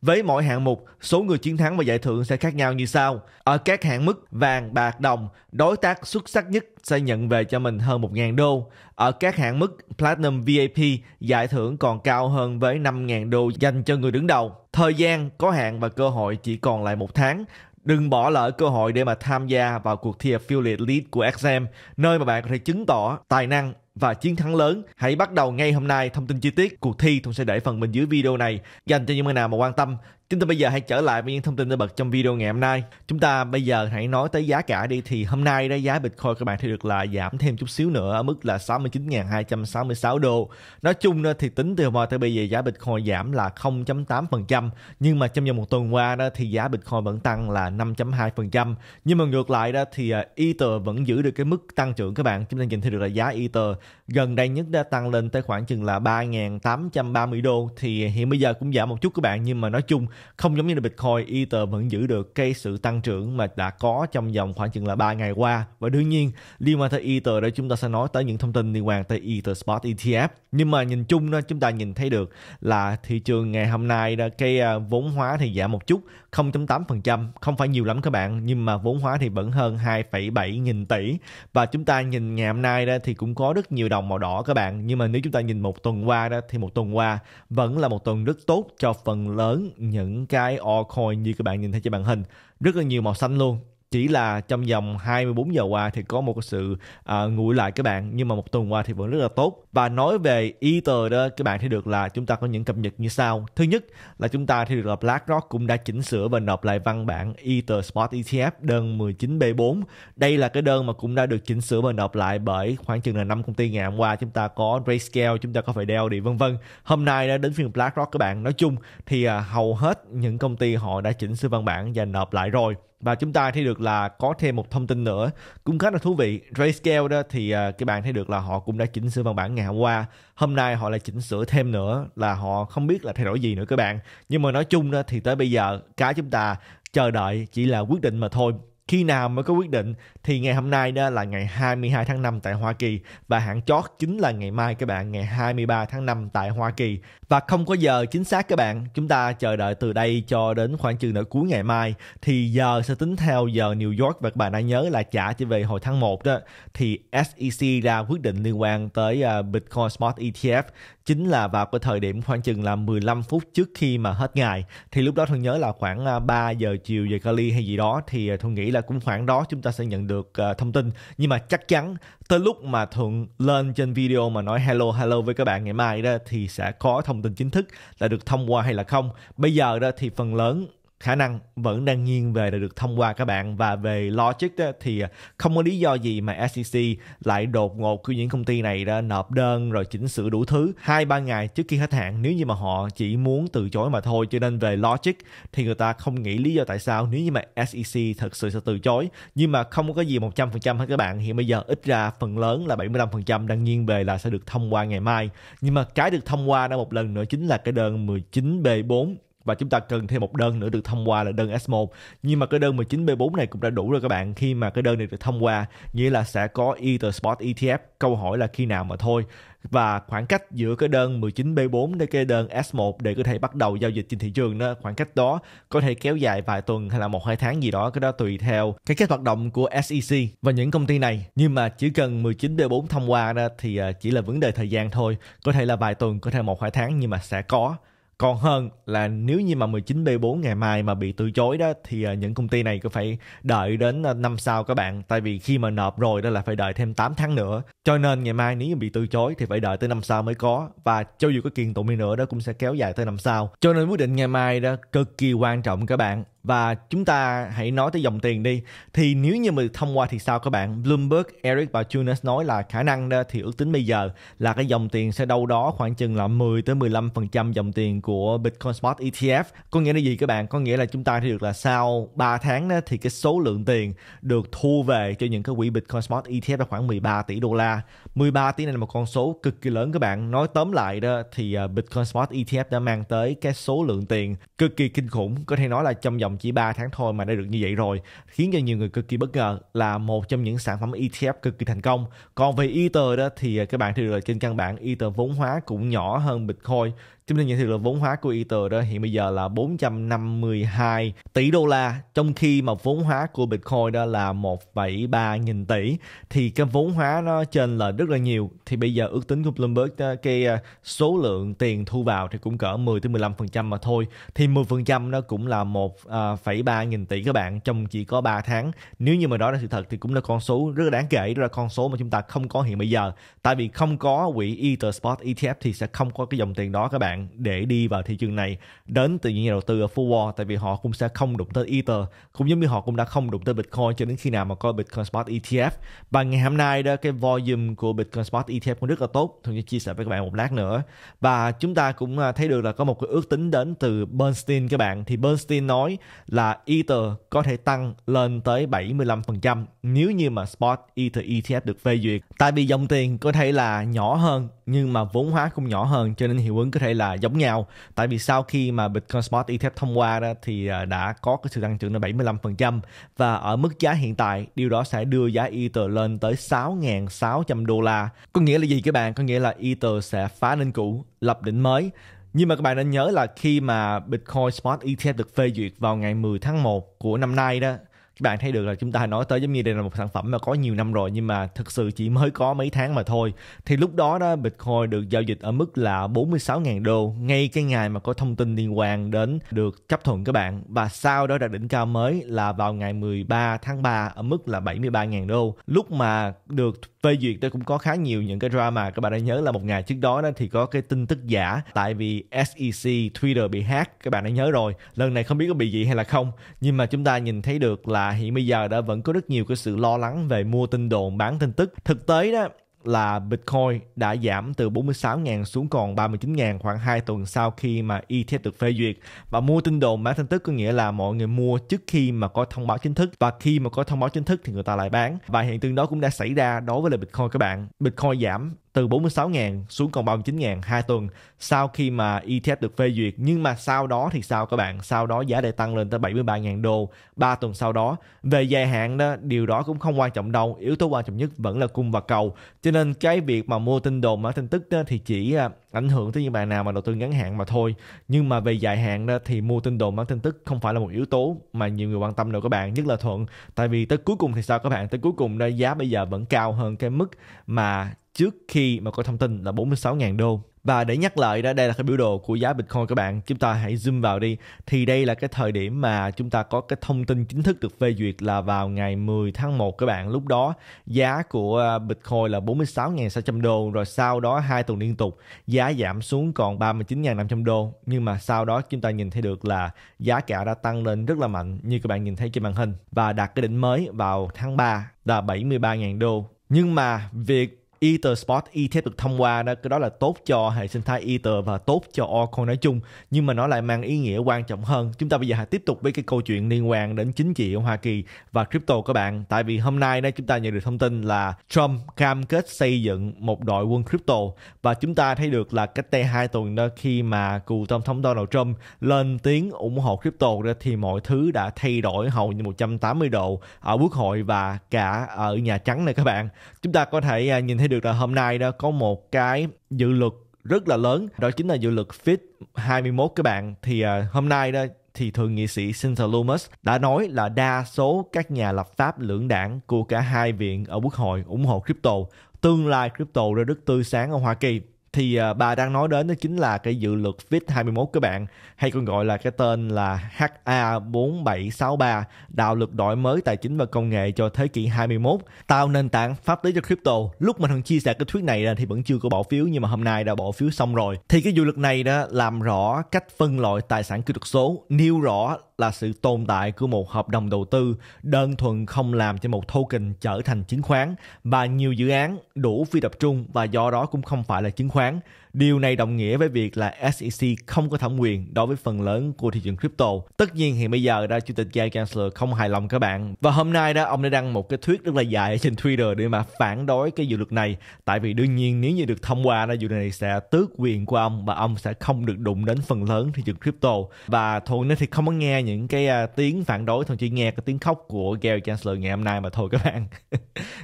Với mỗi hạng mục, số người chiến thắng và giải thưởng sẽ khác nhau như sau. Ở các hạng mức vàng, bạc, đồng, đối tác xuất sắc nhất sẽ nhận về cho mình hơn 1.000 đô. Ở các hạng mức Platinum VIP, giải thưởng còn cao hơn với 5.000 đô dành cho người đứng đầu. Thời gian có hạn và cơ hội chỉ còn lại một tháng. Đừng bỏ lỡ cơ hội để mà tham gia vào cuộc thi Affiliate Lead của XM, nơi mà bạn có thể chứng tỏ tài năng và chiến thắng lớn. Hãy bắt đầu ngay hôm nay. Thông tin chi tiết cuộc thi Thuận sẽ để phần bên dưới video này dành cho những bạn nào mà quan tâm. Chúng ta bây giờ hãy trở lại với những thông tin đã bật trong video ngày hôm nay. Chúng ta bây giờ hãy nói tới giá cả đi thì hôm nay đó giá Bitcoin các bạn thấy được là giảm thêm chút xíu nữa ở mức là 69.266 đô. Nói chung đó thì tính từ hôm tới bây giờ giá Bitcoin giảm là 0.8% nhưng mà trong vòng một tuần qua đó thì giá Bitcoin vẫn tăng là 5.2%. Nhưng mà ngược lại đó thì à, Ether vẫn giữ được cái mức tăng trưởng các bạn. Chúng ta nhìn thấy được là giá Ether gần đây nhất đã tăng lên tới khoảng chừng là 3.830 đô thì hiện bây giờ cũng giảm một chút các bạn nhưng mà nói chung không giống như là Bitcoin Ether vẫn giữ được cái sự tăng trưởng mà đã có trong vòng khoảng chừng là 3 ngày qua và đương nhiên liên quan tới Ether đó chúng ta sẽ nói tới những thông tin liên quan tới Ether Spot ETF nhưng mà nhìn chung đó chúng ta nhìn thấy được là thị trường ngày hôm nay đó, cái à, vốn hóa thì giảm một chút 0.8% không phải nhiều lắm các bạn nhưng mà vốn hóa thì vẫn hơn 2,7 nghìn tỷ và chúng ta nhìn ngày hôm nay đó thì cũng có rất nhiều đồng màu đỏ các bạn nhưng mà nếu chúng ta nhìn một tuần qua đó thì một tuần qua vẫn là một tuần rất tốt cho phần lớn những cái altcoin như các bạn nhìn thấy trên màn hình rất là nhiều màu xanh luôn chỉ là trong vòng 24 giờ qua thì có một sự uh, nguội lại các bạn nhưng mà một tuần qua thì vẫn rất là tốt và nói về Ether đó các bạn thấy được là chúng ta có những cập nhật như sau thứ nhất là chúng ta thấy được là BlackRock cũng đã chỉnh sửa và nộp lại văn bản Ether Spot ETF đơn 19B4 đây là cái đơn mà cũng đã được chỉnh sửa và nộp lại bởi khoảng chừng là năm công ty ngày hôm qua chúng ta có Grayscale chúng ta có phải đeo đi vân vân hôm nay đã đến phiên BlackRock các bạn nói chung thì uh, hầu hết những công ty họ đã chỉnh sửa văn bản và nộp lại rồi và chúng ta thấy được là có thêm một thông tin nữa cũng khá là thú vị Grayscale đó thì uh, à, các bạn thấy được là họ cũng đã chỉnh sửa văn bản ngày hôm qua hôm nay họ lại chỉnh sửa thêm nữa là họ không biết là thay đổi gì nữa các bạn nhưng mà nói chung đó thì tới bây giờ cái chúng ta chờ đợi chỉ là quyết định mà thôi khi nào mới có quyết định thì ngày hôm nay đó là ngày 22 tháng 5 tại Hoa Kỳ và hạn chót chính là ngày mai các bạn ngày 23 tháng 5 tại Hoa Kỳ và không có giờ chính xác các bạn chúng ta chờ đợi từ đây cho đến khoảng chừng nửa cuối ngày mai thì giờ sẽ tính theo giờ New York và các bạn đã nhớ là trả trở về hồi tháng 1 đó thì SEC ra quyết định liên quan tới à, Bitcoin Spot ETF chính là vào cái thời điểm khoảng chừng là 15 phút trước khi mà hết ngày thì lúc đó Thuận nhớ là khoảng 3 à, giờ chiều về Cali hay gì đó thì à, Thuận nghĩ là cũng khoảng đó chúng ta sẽ nhận được à, thông tin nhưng mà chắc chắn tới lúc mà Thuận lên trên video mà nói hello hello với các bạn ngày mai đó thì sẽ có thông tin chính thức là được thông qua hay là không bây giờ đó thì phần lớn khả năng vẫn đang nghiêng về là được thông qua các bạn và về logic đó, thì không có lý do gì mà SEC lại đột ngột khi những công ty này ra nộp đơn rồi chỉnh sửa đủ thứ hai ba ngày trước khi hết hạn nếu như mà họ chỉ muốn từ chối mà thôi cho nên về logic thì người ta không nghĩ lý do tại sao nếu như mà SEC thật sự sẽ từ chối nhưng mà không có gì 100% hết các bạn hiện bây giờ ít ra phần lớn là 75% đang nghiêng về là sẽ được thông qua ngày mai nhưng mà cái được thông qua đã một lần nữa chính là cái đơn 19B4 và chúng ta cần thêm một đơn nữa được thông qua là đơn S1 nhưng mà cái đơn 19B4 này cũng đã đủ rồi các bạn khi mà cái đơn này được thông qua nghĩa là sẽ có Ether Spot e ETF câu hỏi là khi nào mà thôi và khoảng cách giữa cái đơn 19B4 đến cái đơn S1 để có thể bắt đầu giao dịch trên thị trường đó khoảng cách đó có thể kéo dài vài tuần hay là một hai tháng gì đó cái đó tùy theo cái cách hoạt động của SEC và những công ty này nhưng mà chỉ cần 19B4 thông qua đó thì à, chỉ là vấn đề thời gian thôi có thể là vài tuần có thể một hai tháng nhưng mà sẽ có còn hơn là nếu như mà 19B4 ngày mai mà bị từ chối đó thì à, những công ty này cứ phải đợi đến à, năm sau các bạn tại vì khi mà nộp rồi đó là phải đợi thêm 8 tháng nữa cho nên ngày mai nếu như bị từ chối thì phải đợi tới năm sau mới có và cho dù có kiện tụng đi nữa đó cũng sẽ kéo dài tới năm sau cho nên quyết định ngày mai đó cực kỳ quan trọng các bạn và chúng ta hãy nói tới dòng tiền đi thì nếu như mà thông qua thì sao các bạn Bloomberg, Eric và Junas nói là khả năng đó thì ước tính bây giờ là cái dòng tiền sẽ đâu đó khoảng chừng là 10 tới 15% dòng tiền của Bitcoin Spot ETF có nghĩa là gì các bạn có nghĩa là chúng ta thì được là sau 3 tháng đó thì cái số lượng tiền được thu về cho những cái quỹ Bitcoin Spot ETF là khoảng 13 tỷ đô la 13 tỷ này là một con số cực kỳ lớn các bạn nói tóm lại đó thì à, Bitcoin Spot ETF đã mang tới cái số lượng tiền cực kỳ kinh khủng có thể nói là trong dòng dòng chỉ 3 tháng thôi mà đã được như vậy rồi khiến cho nhiều người cực kỳ bất ngờ là một trong những sản phẩm ETF cực kỳ thành công còn về Ether đó thì à, các bạn thì trên căn bản Ether vốn hóa cũng nhỏ hơn Bitcoin Chúng ta nhận thấy lượng vốn hóa của Ether đó hiện bây giờ là 452 tỷ đô la, trong khi mà vốn hóa của Bitcoin đó là 1,3 nghìn tỷ. Thì cái vốn hóa nó trên là rất là nhiều. Thì bây giờ ước tính của Bloomberg đó, ờ, cái ờ, số lượng tiền thu vào thì cũng cỡ 10 tới 15% mà thôi. Thì 10% nó cũng là 1,3 ờ, nghìn tỷ các bạn trong chỉ có 3 tháng. Nếu như mà đó là sự thật thì cũng là con số rất là đáng kể, đó là con số mà chúng ta không có hiện bây giờ. Tại vì không có quỹ Ether Spot ETF thì sẽ không có cái dòng tiền đó các bạn hạn để đi vào thị trường này đến từ những nhà đầu tư ở forward tại vì họ cũng sẽ không đụng tới Ether cũng giống như họ cũng đã không đụng tới Bitcoin cho đến khi nào mà có Bitcoin Spot ETF và ngày hôm nay đó cái volume của Bitcoin Spot ETF cũng rất là tốt tôi sẽ chia sẻ với các bạn một lát nữa và chúng ta cũng à, thấy được là có một cái ước tính đến từ Bernstein các bạn thì Bernstein nói là Ether có thể tăng lên tới 75% nếu như mà Spot Ether ETF được phê duyệt tại vì dòng tiền có thể là nhỏ hơn nhưng mà vốn hóa cũng nhỏ hơn cho nên hiệu ứng có thể là giống nhau tại vì sau khi mà Bitcoin Smart ETF thông qua đó thì à, đã có cái sự tăng trưởng là 75% và ở mức giá hiện tại điều đó sẽ đưa giá Ether lên tới 6.600 đô la có nghĩa là gì các bạn có nghĩa là Ether sẽ phá nên cũ lập đỉnh mới nhưng mà các bạn nên nhớ là khi mà Bitcoin Smart ETF được phê duyệt vào ngày 10 tháng 1 của năm nay đó bạn thấy được là chúng ta nói tới giống như đây là một sản phẩm mà có nhiều năm rồi nhưng mà thực sự chỉ mới có mấy tháng mà thôi thì lúc đó đó Bitcoin được giao dịch ở mức là 46.000 đô ngay cái ngày mà có thông tin liên quan đến được chấp thuận các bạn và sau đó đạt đỉnh cao mới là vào ngày 13 tháng 3 ở mức là 73.000 đô lúc mà được phê duyệt tôi cũng có khá nhiều những cái drama các bạn đã nhớ là một ngày trước đó đó thì có cái tin tức giả tại vì SEC Twitter bị hack các bạn đã nhớ rồi lần này không biết có bị gì hay là không nhưng mà chúng ta nhìn thấy được là hiện bây giờ đã vẫn có rất nhiều cái sự lo lắng về mua tin đồn bán tin tức thực tế đó là Bitcoin đã giảm từ 46.000 xuống còn 39.000 khoảng 2 tuần sau khi mà ETF được phê duyệt. Và mua tin đồn bán tin tức có nghĩa là mọi người mua trước khi mà có thông báo chính thức và khi mà có thông báo chính thức thì người ta lại bán. Và hiện tượng đó cũng đã xảy ra đối với là Bitcoin các bạn. Bitcoin giảm từ 46.000 xuống còn 39.000 hai tuần sau khi mà ETF được phê duyệt nhưng mà sau đó thì sao các bạn sau đó giá lại tăng lên tới 73.000 đô 3 tuần sau đó về dài hạn đó điều đó cũng không quan trọng đâu yếu tố quan trọng nhất vẫn là cung và cầu cho nên cái việc mà mua tin đồn mở tin tức đó thì chỉ à, ảnh hưởng tới những bạn nào mà đầu tư ngắn hạn mà thôi nhưng mà về dài hạn đó thì mua tin đồn bán tin tức không phải là một yếu tố mà nhiều người quan tâm đâu các bạn nhất là thuận tại vì tới cuối cùng thì sao các bạn tới cuối cùng đó giá bây giờ vẫn cao hơn cái mức mà trước khi mà có thông tin là 46.000 đô. Và để nhắc lại đó, đây là cái biểu đồ của giá Bitcoin các bạn. Chúng ta hãy zoom vào đi. Thì đây là cái thời điểm mà chúng ta có cái thông tin chính thức được phê duyệt là vào ngày 10 tháng 1 các bạn. Lúc đó giá của à, Bitcoin là 46.600 đô. Rồi sau đó hai tuần liên tục giá giảm xuống còn 39.500 đô. Nhưng mà sau đó chúng ta nhìn thấy được là giá cả đã tăng lên rất là mạnh như các bạn nhìn thấy trên màn hình. Và đạt cái đỉnh mới vào tháng 3 là 73.000 đô. Nhưng mà việc Ether Spot ETF được thông qua đó cái đó là tốt cho hệ sinh thái Ether và tốt cho Oracle nói chung nhưng mà nó lại mang ý nghĩa quan trọng hơn chúng ta bây giờ hãy tiếp tục với cái câu chuyện liên quan đến chính trị ở Hoa Kỳ và crypto các bạn tại vì hôm nay đó chúng ta nhận được thông tin là Trump cam kết xây dựng một đội quân crypto và chúng ta thấy được là cách đây hai tuần đó khi mà cựu tổng thống Donald Trump lên tiếng ủng hộ crypto đó thì mọi thứ đã thay đổi hầu như 180 độ ở quốc hội và cả ở Nhà Trắng này các bạn chúng ta có thể à, nhìn thấy được là hôm nay đó có một cái dự luật rất là lớn đó chính là dự luật fit 21 các bạn thì uh, hôm nay đó thì thượng nghị sĩ Cynthia Lummis đã nói là đa số các nhà lập pháp lưỡng đảng của cả hai viện ở quốc hội ủng hộ crypto tương lai crypto ra rất tươi sáng ở Hoa Kỳ thì à, bà đang nói đến đó chính là cái dự luật VIT21 các bạn hay còn gọi là cái tên là HA4763 đạo luật đổi mới tài chính và công nghệ cho thế kỷ 21 tạo nền tảng pháp lý cho crypto lúc mình thường chia sẻ cái thuyết này ra thì vẫn chưa có bỏ phiếu nhưng mà hôm nay đã bỏ phiếu xong rồi thì cái dự luật này đó làm rõ cách phân loại tài sản kỹ thuật số nêu rõ là sự tồn tại của một hợp đồng đầu tư đơn thuần không làm cho một token trở thành chứng khoán và nhiều dự án đủ phi tập trung và do đó cũng không phải là chứng khoán khoáng Điều này đồng nghĩa với việc là SEC không có thẩm quyền đối với phần lớn của thị trường crypto. Tất nhiên hiện bây giờ đó chủ tịch Gary Chancellor không hài lòng các bạn và hôm nay đó ông đã đăng một cái thuyết rất là dài ở trên Twitter để mà phản đối cái dự luật này. Tại vì đương nhiên nếu như được thông qua đó dự luật này sẽ tước quyền của ông và ông sẽ không được đụng đến phần lớn thị trường crypto. Và thôi nó thì không có nghe những cái à, tiếng phản đối thôi chỉ nghe cái tiếng khóc của Gary Chancellor ngày hôm nay mà thôi các bạn.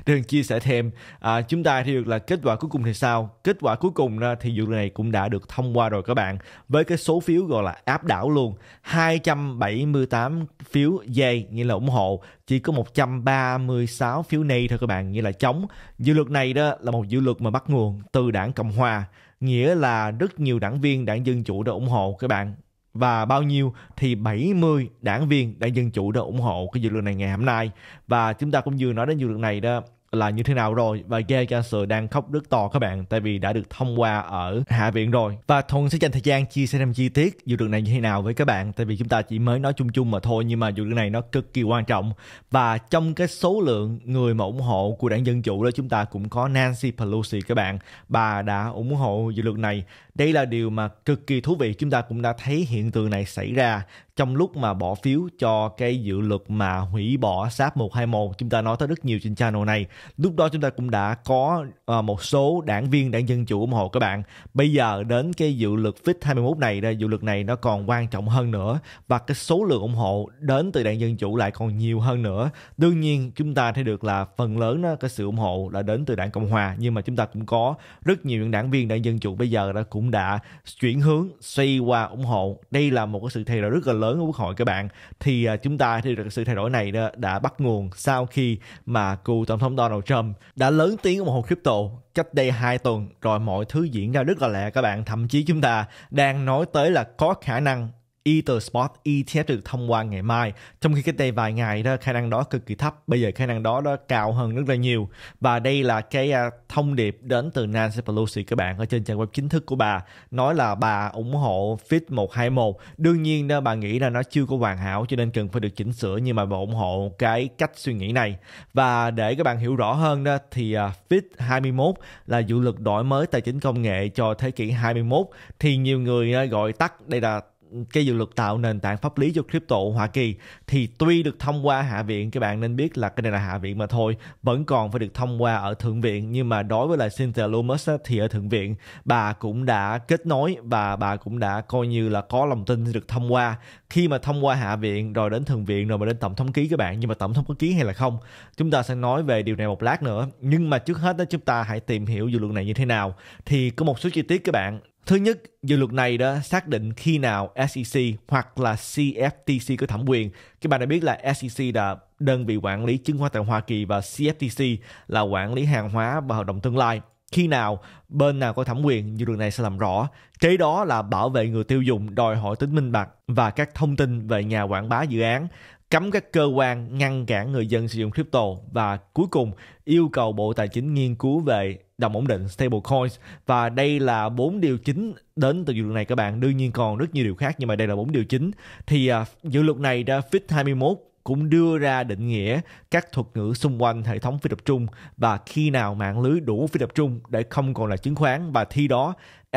Đừng chia sẻ thêm. À, chúng ta thì được là kết quả cuối cùng thì sao? Kết quả cuối cùng thì dự luật này cũng đã được thông qua rồi các bạn với cái số phiếu gọi là áp đảo luôn 278 phiếu dây nghĩa là ủng hộ chỉ có 136 phiếu nay thôi các bạn nghĩa là chống dự luật này đó là một dự luật mà bắt nguồn từ đảng cộng hòa nghĩa là rất nhiều đảng viên đảng dân chủ đã ủng hộ các bạn và bao nhiêu thì 70 đảng viên đảng Dân Chủ đã ủng hộ cái dự luật này ngày hôm nay và chúng ta cũng vừa nói đến dự luật này đó là như thế nào rồi và Gay Cancer đang khóc rất to các bạn tại vì đã được thông qua ở Hạ viện rồi. Và Thuận sẽ dành thời gian chia sẻ thêm chi tiết dự luật này như thế nào với các bạn tại vì chúng ta chỉ mới nói chung chung mà thôi nhưng mà dự luật này nó cực kỳ quan trọng và trong cái số lượng người mà ủng hộ của đảng Dân Chủ đó chúng ta cũng có Nancy Pelosi các bạn. Bà đã ủng hộ dự luật này. Đây là điều mà cực kỳ thú vị chúng ta cũng đã thấy hiện tượng này xảy ra trong lúc mà bỏ phiếu cho cái dự luật mà hủy bỏ SAP 121 chúng ta nói tới rất nhiều trên channel này lúc đó chúng ta cũng đã có ờ, một số đảng viên đảng Dân Chủ ủng hộ các bạn bây giờ đến cái dự luật FIT 21 này dự luật này nó còn quan trọng hơn nữa và cái số lượng ủng hộ đến từ đảng Dân Chủ lại còn nhiều hơn nữa đương nhiên chúng ta thấy được là phần lớn đó, cái sự ủng hộ là đến từ đảng Cộng Hòa nhưng mà chúng ta cũng có rất nhiều những đảng viên đảng Dân Chủ bây giờ đã cũng đã chuyển hướng xoay qua ủng hộ đây là một cái sự thay đổi rất là lớn lớn của quốc hội các bạn thì à, chúng ta thì sự thay đổi này đã, đã bắt nguồn sau khi mà cựu tổng thống Donald Trump đã lớn tiếng ủng hộ crypto cách đây hai tuần rồi mọi thứ diễn ra rất là lẹ các bạn thậm chí chúng ta đang nói tới là có khả năng Ether Spot ETF được thông qua ngày mai trong khi cách đây vài ngày đó khả năng đó cực kỳ thấp bây giờ khả năng đó đó cao hơn rất là nhiều và đây là cái à, thông điệp đến từ Nancy Pelosi các bạn ở trên trang web chính thức của bà nói là bà ủng hộ Fit 121 đương nhiên đó bà nghĩ là nó chưa có hoàn hảo cho nên cần phải được chỉnh sửa nhưng mà bà ủng hộ cái cách suy nghĩ này và để các bạn hiểu rõ hơn đó thì uh, Fit 21 là dự luật đổi mới tài chính công nghệ cho thế kỷ 21 thì nhiều người à, gọi tắt đây là cái dự luật tạo nền tảng pháp lý cho crypto Hoa Kỳ thì tuy được thông qua hạ viện các bạn nên biết là cái này là hạ viện mà thôi vẫn còn phải được thông qua ở thượng viện nhưng mà đối với là Cynthia Lumos thì ở thượng viện bà cũng đã kết nối và bà cũng đã coi như là có lòng tin được thông qua khi mà thông qua hạ viện rồi đến thượng viện rồi mà đến tổng thống ký các bạn nhưng mà tổng thống có ký hay là không chúng ta sẽ nói về điều này một lát nữa nhưng mà trước hết đó chúng ta hãy tìm hiểu dự luật này như thế nào thì có một số chi tiết các bạn Thứ nhất, dự luật này đã xác định khi nào SEC hoặc là CFTC có thẩm quyền. Các bạn đã biết là SEC là đơn vị quản lý chứng khoán tại Hoa Kỳ và CFTC là quản lý hàng hóa và hợp đồng tương lai. Khi nào bên nào có thẩm quyền, dự luật này sẽ làm rõ. Kế đó là bảo vệ người tiêu dùng đòi hỏi tính minh bạch và các thông tin về nhà quảng bá dự án cấm các cơ quan ngăn cản người dân sử dụng crypto và cuối cùng yêu cầu Bộ Tài chính nghiên cứu về đồng ổn định stablecoins và đây là bốn điều chính đến từ dự luật này các bạn đương nhiên còn rất nhiều điều khác nhưng mà đây là bốn điều chính thì uh, dự luật này ra fit 21 cũng đưa ra định nghĩa các thuật ngữ xung quanh hệ thống phi tập trung và khi nào mạng lưới đủ phi tập trung để không còn là chứng khoán và thi đó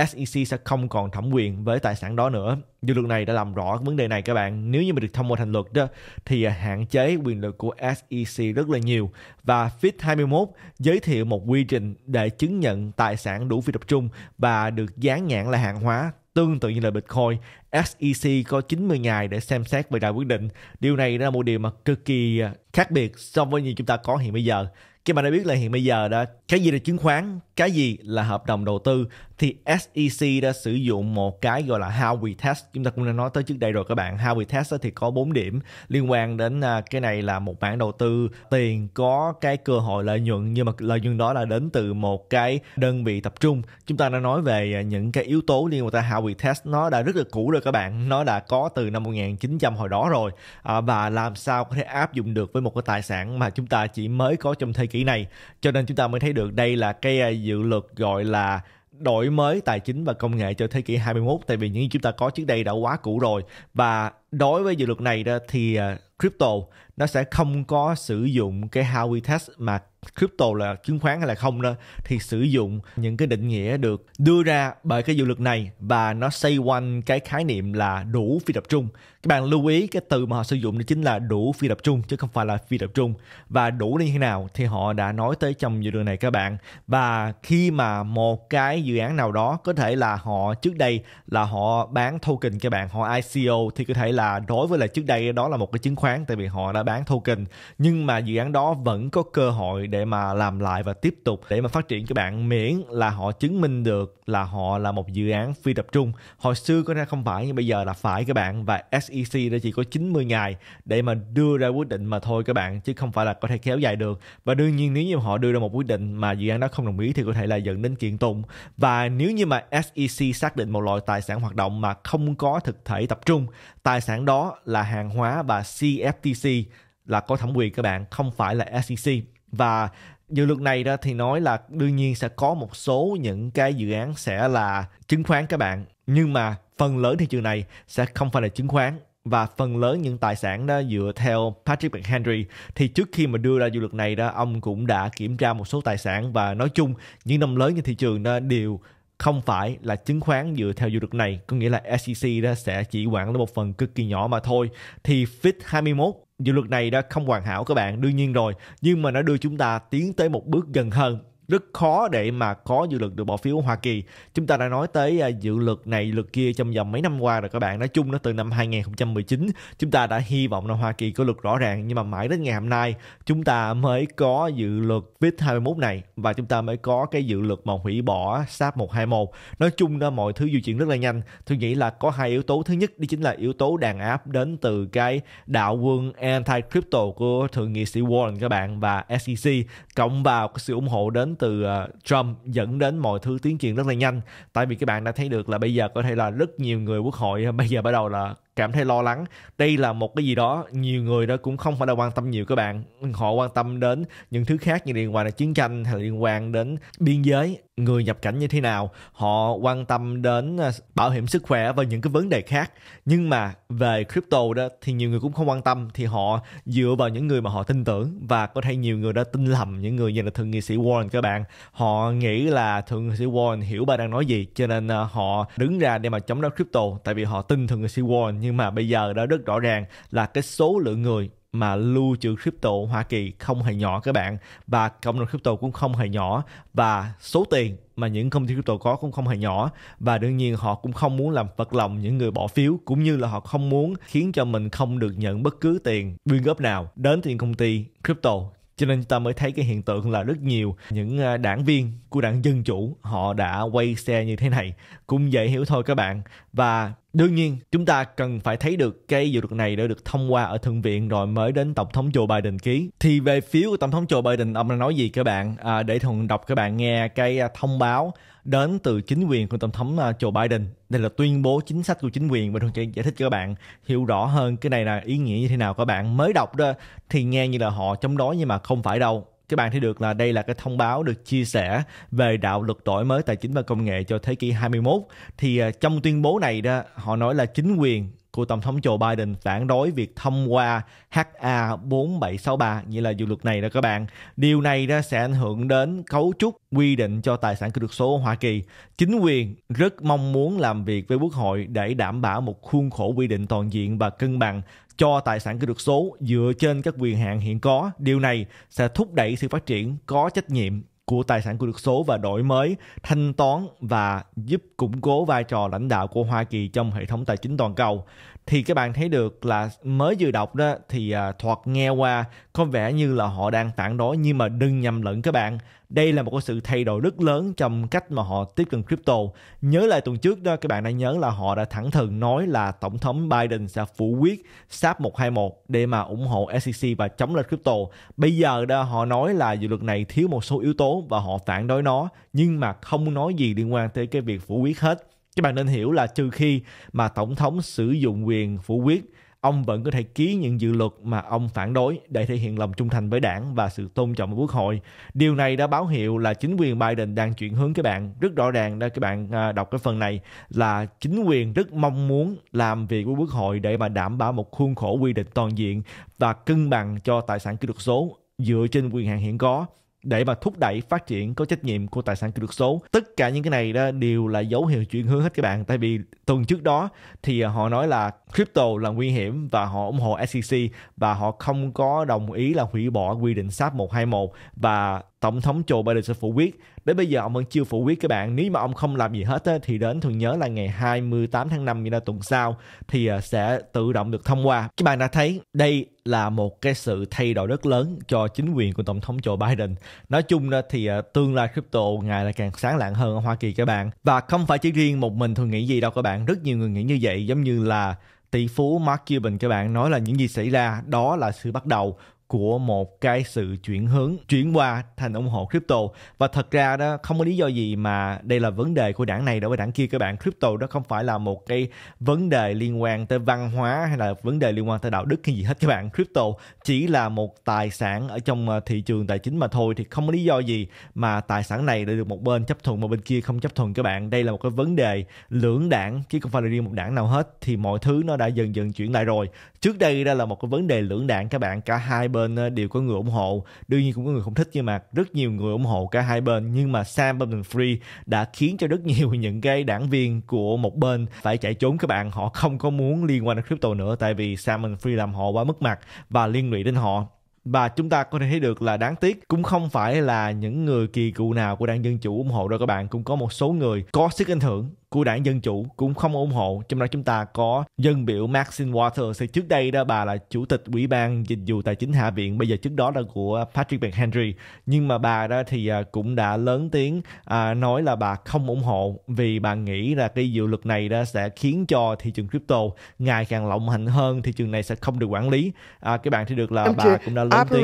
SEC sẽ không còn thẩm quyền với tài sản đó nữa. Dự luật này đã làm rõ vấn đề này các bạn. Nếu như mà được thông qua thành luật đó thì à, hạn chế quyền lực của SEC rất là nhiều và FIT 21 giới thiệu một quy trình để chứng nhận tài sản đủ phi tập trung và được dán nhãn là hàng hóa tương tự như là Bitcoin, SEC có 90 ngày để xem xét và ra quyết định. Điều này là một điều mà cực kỳ à, khác biệt so với như chúng ta có hiện bây giờ các bạn đã biết là hiện bây giờ đó cái gì là chứng khoán cái gì là hợp đồng đầu tư thì SEC đã sử dụng một cái gọi là how we test chúng ta cũng đã nói tới trước đây rồi các bạn how we test thì có 4 điểm liên quan đến à, cái này là một bản đầu tư tiền có cái cơ hội lợi nhuận nhưng mà lợi nhuận đó là đến từ một cái đơn vị tập trung chúng ta đã nói về à, những cái yếu tố liên quan tới how we test nó đã rất là cũ rồi các bạn nó đã có từ năm 1900 hồi đó rồi à, và làm sao có thể áp dụng được với một cái tài sản mà chúng ta chỉ mới có trong thời kỳ kỹ này cho nên chúng ta mới thấy được đây là cái à, dự luật gọi là đổi mới tài chính và công nghệ cho thế kỷ 21 tại vì những gì chúng ta có trước đây đã quá cũ rồi và đối với dự luật này đó thì à, crypto nó sẽ không có sử dụng cái how we test mà crypto là chứng khoán hay là không đó thì sử dụng những cái định nghĩa được đưa ra bởi cái dự luật này và nó xây quanh cái khái niệm là đủ phi tập trung bạn lưu ý cái từ mà họ sử dụng đó chính là đủ phi tập trung chứ không phải là phi tập trung và đủ như thế nào thì họ đã nói tới trong video này các bạn và khi mà một cái dự án nào đó có thể là họ trước đây là họ bán token các bạn họ ICO thì có thể là đối với là trước đây đó là một cái chứng khoán tại vì họ đã bán token nhưng mà dự án đó vẫn có cơ hội để mà làm lại và tiếp tục để mà phát triển các bạn miễn là họ chứng minh được là họ là một dự án phi tập trung hồi xưa có ra không phải nhưng bây giờ là phải các bạn và SE SEC đã chỉ có 90 ngày để mà đưa ra quyết định mà thôi các bạn chứ không phải là có thể kéo dài được và đương nhiên nếu như họ đưa ra một quyết định mà dự án đó không đồng ý thì có thể là dẫn đến kiện tụng và nếu như mà SEC xác định một loại tài sản hoạt động mà không có thực thể tập trung tài sản đó là hàng hóa và CFTC là có thẩm quyền các bạn không phải là SEC và dự luật này đó thì nói là đương nhiên sẽ có một số những cái dự án sẽ là chứng khoán các bạn nhưng mà phần lớn thị trường này sẽ không phải là chứng khoán và phần lớn những tài sản đó dựa theo Patrick McHenry thì trước khi mà đưa ra dự luật này đó ông cũng đã kiểm tra một số tài sản và nói chung những năm lớn trên thị trường đó đều không phải là chứng khoán dựa theo dự luật này có nghĩa là SEC đó sẽ chỉ quản lý một phần cực kỳ nhỏ mà thôi thì FIT 21 dự luật này đã không hoàn hảo các bạn đương nhiên rồi nhưng mà nó đưa chúng ta tiến tới một bước gần hơn rất khó để mà có dự luật được bỏ phiếu ở Hoa Kỳ. Chúng ta đã nói tới à, dự luật này luật kia trong vòng mấy năm qua rồi các bạn. Nói chung nó từ năm 2019 chúng ta đã hy vọng là Hoa Kỳ có luật rõ ràng nhưng mà mãi đến ngày hôm nay chúng ta mới có dự luật VIT21 này và chúng ta mới có cái dự luật mà hủy bỏ SAP 121. Nói chung đó mọi thứ di chuyển rất là nhanh. Tôi nghĩ là có hai yếu tố. Thứ nhất đó chính là yếu tố đàn áp đến từ cái đạo quân anti-crypto của thượng nghị sĩ Warren các bạn và SEC cộng vào cái sự ủng hộ đến từ uh, Trump dẫn đến mọi thứ tiến triển rất là nhanh tại vì các bạn đã thấy được là bây giờ có thể là rất nhiều người quốc hội à, bây giờ bắt đầu là cảm thấy lo lắng đây là một cái gì đó nhiều người đó cũng không phải là quan tâm nhiều các bạn họ quan tâm đến những thứ khác như liên quan đến chiến tranh hay liên quan đến biên giới người nhập cảnh như thế nào họ quan tâm đến à, bảo hiểm sức khỏe và những cái vấn đề khác nhưng mà về crypto đó thì nhiều người cũng không quan tâm thì họ dựa vào những người mà họ tin tưởng và có thể nhiều người đã tin lầm những người như là thượng nghị sĩ Warren các bạn họ nghĩ là thượng nghị sĩ Warren hiểu bà đang nói gì cho nên à, họ đứng ra để mà chống đối crypto tại vì họ tin thượng nghị sĩ Warren nhưng mà bây giờ đã rất rõ ràng là cái số lượng người mà lưu trữ crypto Hoa Kỳ không hề nhỏ các bạn và cộng đồng crypto cũng không hề nhỏ và số tiền mà những công ty crypto có cũng không hề nhỏ và đương nhiên họ cũng không muốn làm vật lòng những người bỏ phiếu cũng như là họ không muốn khiến cho mình không được nhận bất cứ tiền quyên góp nào đến tiền công ty crypto cho nên chúng ta mới thấy cái hiện tượng là rất nhiều những à, đảng viên của đảng dân chủ họ đã quay xe như thế này cũng dễ hiểu thôi các bạn và đương nhiên chúng ta cần phải thấy được cái dự luật này đã được thông qua ở thượng viện rồi mới đến tổng thống Joe Biden ký thì về phiếu của tổng thống Joe Biden ông đã nói gì các bạn à, để thuận đọc các bạn nghe cái à, thông báo đến từ chính quyền của tổng thống à, Joe Biden. Đây là tuyên bố chính sách của chính quyền và tôi sẽ giải thích cho các bạn hiểu rõ hơn cái này là ý nghĩa như thế nào các bạn. Mới đọc đó thì nghe như là họ chống đối nhưng mà không phải đâu các bạn thấy được là đây là cái thông báo được chia sẻ về đạo luật đổi mới tài chính và công nghệ cho thế kỷ 21. Thì à, trong tuyên bố này đó, họ nói là chính quyền của Tổng thống Joe Biden phản đối việc thông qua HA 4763, nghĩa là dự luật này đó các bạn. Điều này đó sẽ ảnh hưởng đến cấu trúc quy định cho tài sản kỹ thuật số Hoa Kỳ. Chính quyền rất mong muốn làm việc với Quốc hội để đảm bảo một khuôn khổ quy định toàn diện và cân bằng cho tài sản kỹ thuật số dựa trên các quyền hạn hiện có. Điều này sẽ thúc đẩy sự phát triển có trách nhiệm của tài sản của được số và đổi mới, thanh toán và giúp củng cố vai trò lãnh đạo của Hoa Kỳ trong hệ thống tài chính toàn cầu thì các bạn thấy được là mới vừa đọc đó thì uh, thoạt nghe qua có vẻ như là họ đang phản đối nhưng mà đừng nhầm lẫn các bạn đây là một sự thay đổi rất lớn trong cách mà họ tiếp cận crypto nhớ lại tuần trước đó các bạn đã nhớ là họ đã thẳng thừng nói là tổng thống Biden sẽ phủ quyết SAP 121 để mà ủng hộ SEC và chống lại crypto bây giờ đó họ nói là dự luật này thiếu một số yếu tố và họ phản đối nó nhưng mà không nói gì liên quan tới cái việc phủ quyết hết các bạn nên hiểu là trừ khi mà tổng thống sử dụng quyền phủ quyết ông vẫn có thể ký những dự luật mà ông phản đối để thể hiện lòng trung thành với đảng và sự tôn trọng của quốc hội. Điều này đã báo hiệu là chính quyền Biden đang chuyển hướng các bạn. Rất rõ ràng đó các bạn à, đọc cái phần này là chính quyền rất mong muốn làm việc với quốc hội để mà đảm bảo một khuôn khổ quy định toàn diện và cân bằng cho tài sản kỹ thuật số dựa trên quyền hạn hiện có để mà thúc đẩy phát triển có trách nhiệm của tài sản kỹ thuật số tất cả những cái này đó đều là dấu hiệu chuyển hướng hết các bạn tại vì tuần trước đó thì à, họ nói là crypto là nguy hiểm và họ ủng hộ SEC và họ không có đồng ý là hủy bỏ quy định SAP 121 và tổng thống Joe Biden sẽ phủ quyết Đến bây giờ ông vẫn chưa phủ quyết các bạn. Nếu mà ông không làm gì hết á, thì đến thường nhớ là ngày 28 tháng 5 như là tuần sau thì à, sẽ tự động được thông qua. Các bạn đã thấy đây là một cái sự thay đổi rất lớn cho chính quyền của Tổng thống Joe Biden. Nói chung đó thì à, tương lai crypto ngày là càng sáng lạng hơn ở Hoa Kỳ các bạn. Và không phải chỉ riêng một mình thường nghĩ gì đâu các bạn. Rất nhiều người nghĩ như vậy giống như là tỷ phú Mark Cuban các bạn nói là những gì xảy ra đó là sự bắt đầu của một cái sự chuyển hướng chuyển qua thành ủng hộ crypto và thật ra đó không có lý do gì mà đây là vấn đề của đảng này đối với đảng kia các bạn crypto đó không phải là một cái vấn đề liên quan tới văn hóa hay là vấn đề liên quan tới đạo đức hay gì hết các bạn crypto chỉ là một tài sản ở trong ờ, thị trường tài chính mà thôi thì không có lý do gì mà tài sản này lại được một bên chấp thuận mà bên kia không chấp thuận các bạn đây là một cái vấn đề lưỡng đảng chứ không phải là riêng một đảng nào hết thì mọi thứ nó đã dần dần chuyển lại rồi trước đây đây là một cái vấn đề lưỡng đảng các bạn cả hai bên bên ờ, đều có người ủng hộ đương nhiên cũng có người không thích nhưng mà rất nhiều người ủng hộ cả hai bên nhưng mà Sam Bankman Free đã khiến cho rất nhiều những cái đảng viên của một bên phải chạy trốn các bạn họ không có muốn liên quan đến crypto nữa tại vì Sam Bankman Free làm họ quá mất mặt và liên lụy đến họ và chúng ta có thể thấy được là đáng tiếc cũng không phải là những người kỳ cựu nào của đảng dân chủ ủng hộ đâu các bạn cũng có một số người có sức ảnh hưởng của đảng Dân Chủ cũng không ủng hộ. Trong đó chúng ta có dân biểu Maxine Waters. trước đây đó bà là chủ tịch ủy ban dịch vụ tài chính Hạ viện. Bây giờ trước đó là của Patrick McHenry. Nhưng mà bà đó thì à, cũng đã lớn tiếng à, nói là bà không ủng hộ vì bà nghĩ là cái dự luật này đó sẽ khiến cho thị trường crypto ngày càng lộng hành hơn. Thị trường này sẽ không được quản lý. À, các bạn thì được là bà cũng đã lớn tiếng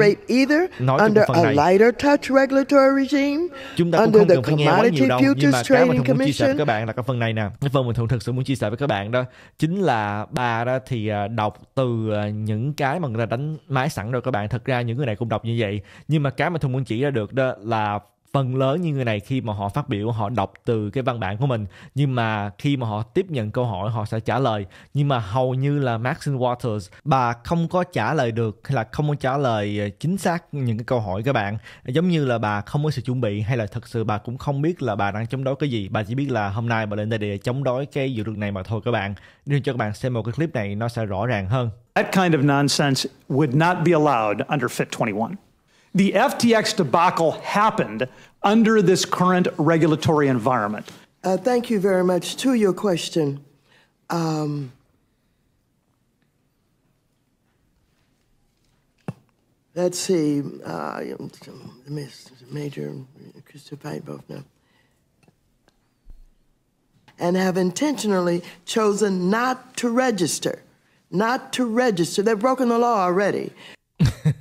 nói trong phần này. Chúng ta cũng không cần phải nghe quá nhiều đâu. Nhưng mà cái mà Thường muốn chia sẻ các bạn là cái phần phần này nè cái phần mình thường thực sự muốn chia sẻ với các bạn đó chính là bà đó thì à, đọc từ à, những cái mà người ta đánh máy sẵn rồi các bạn thật ra những người này cũng đọc như vậy nhưng mà cái mà thường muốn chỉ ra được đó là phần lớn những người này khi mà họ phát biểu họ đọc từ cái văn bản của mình nhưng mà khi mà họ tiếp nhận câu hỏi họ sẽ trả lời nhưng mà hầu như là Maxine Waters bà không có trả lời được hay là không có trả lời ờ, chính xác những cái câu hỏi các bạn giống như là bà không có sự chuẩn bị hay là thật sự bà cũng không biết là bà đang chống đối cái gì bà chỉ biết là hôm nay bà lên đây để chống đối cái dự luật này mà thôi các bạn nên cho các bạn xem một cái clip này nó sẽ rõ ràng hơn That kind of nonsense would not be allowed under Fit 21. The FTX debacle happened under this current regulatory environment. Uh, thank you very much. To your question, um, let's see, uh, Major Christopher both now, and have intentionally chosen not to register, not to register. They've broken the law already.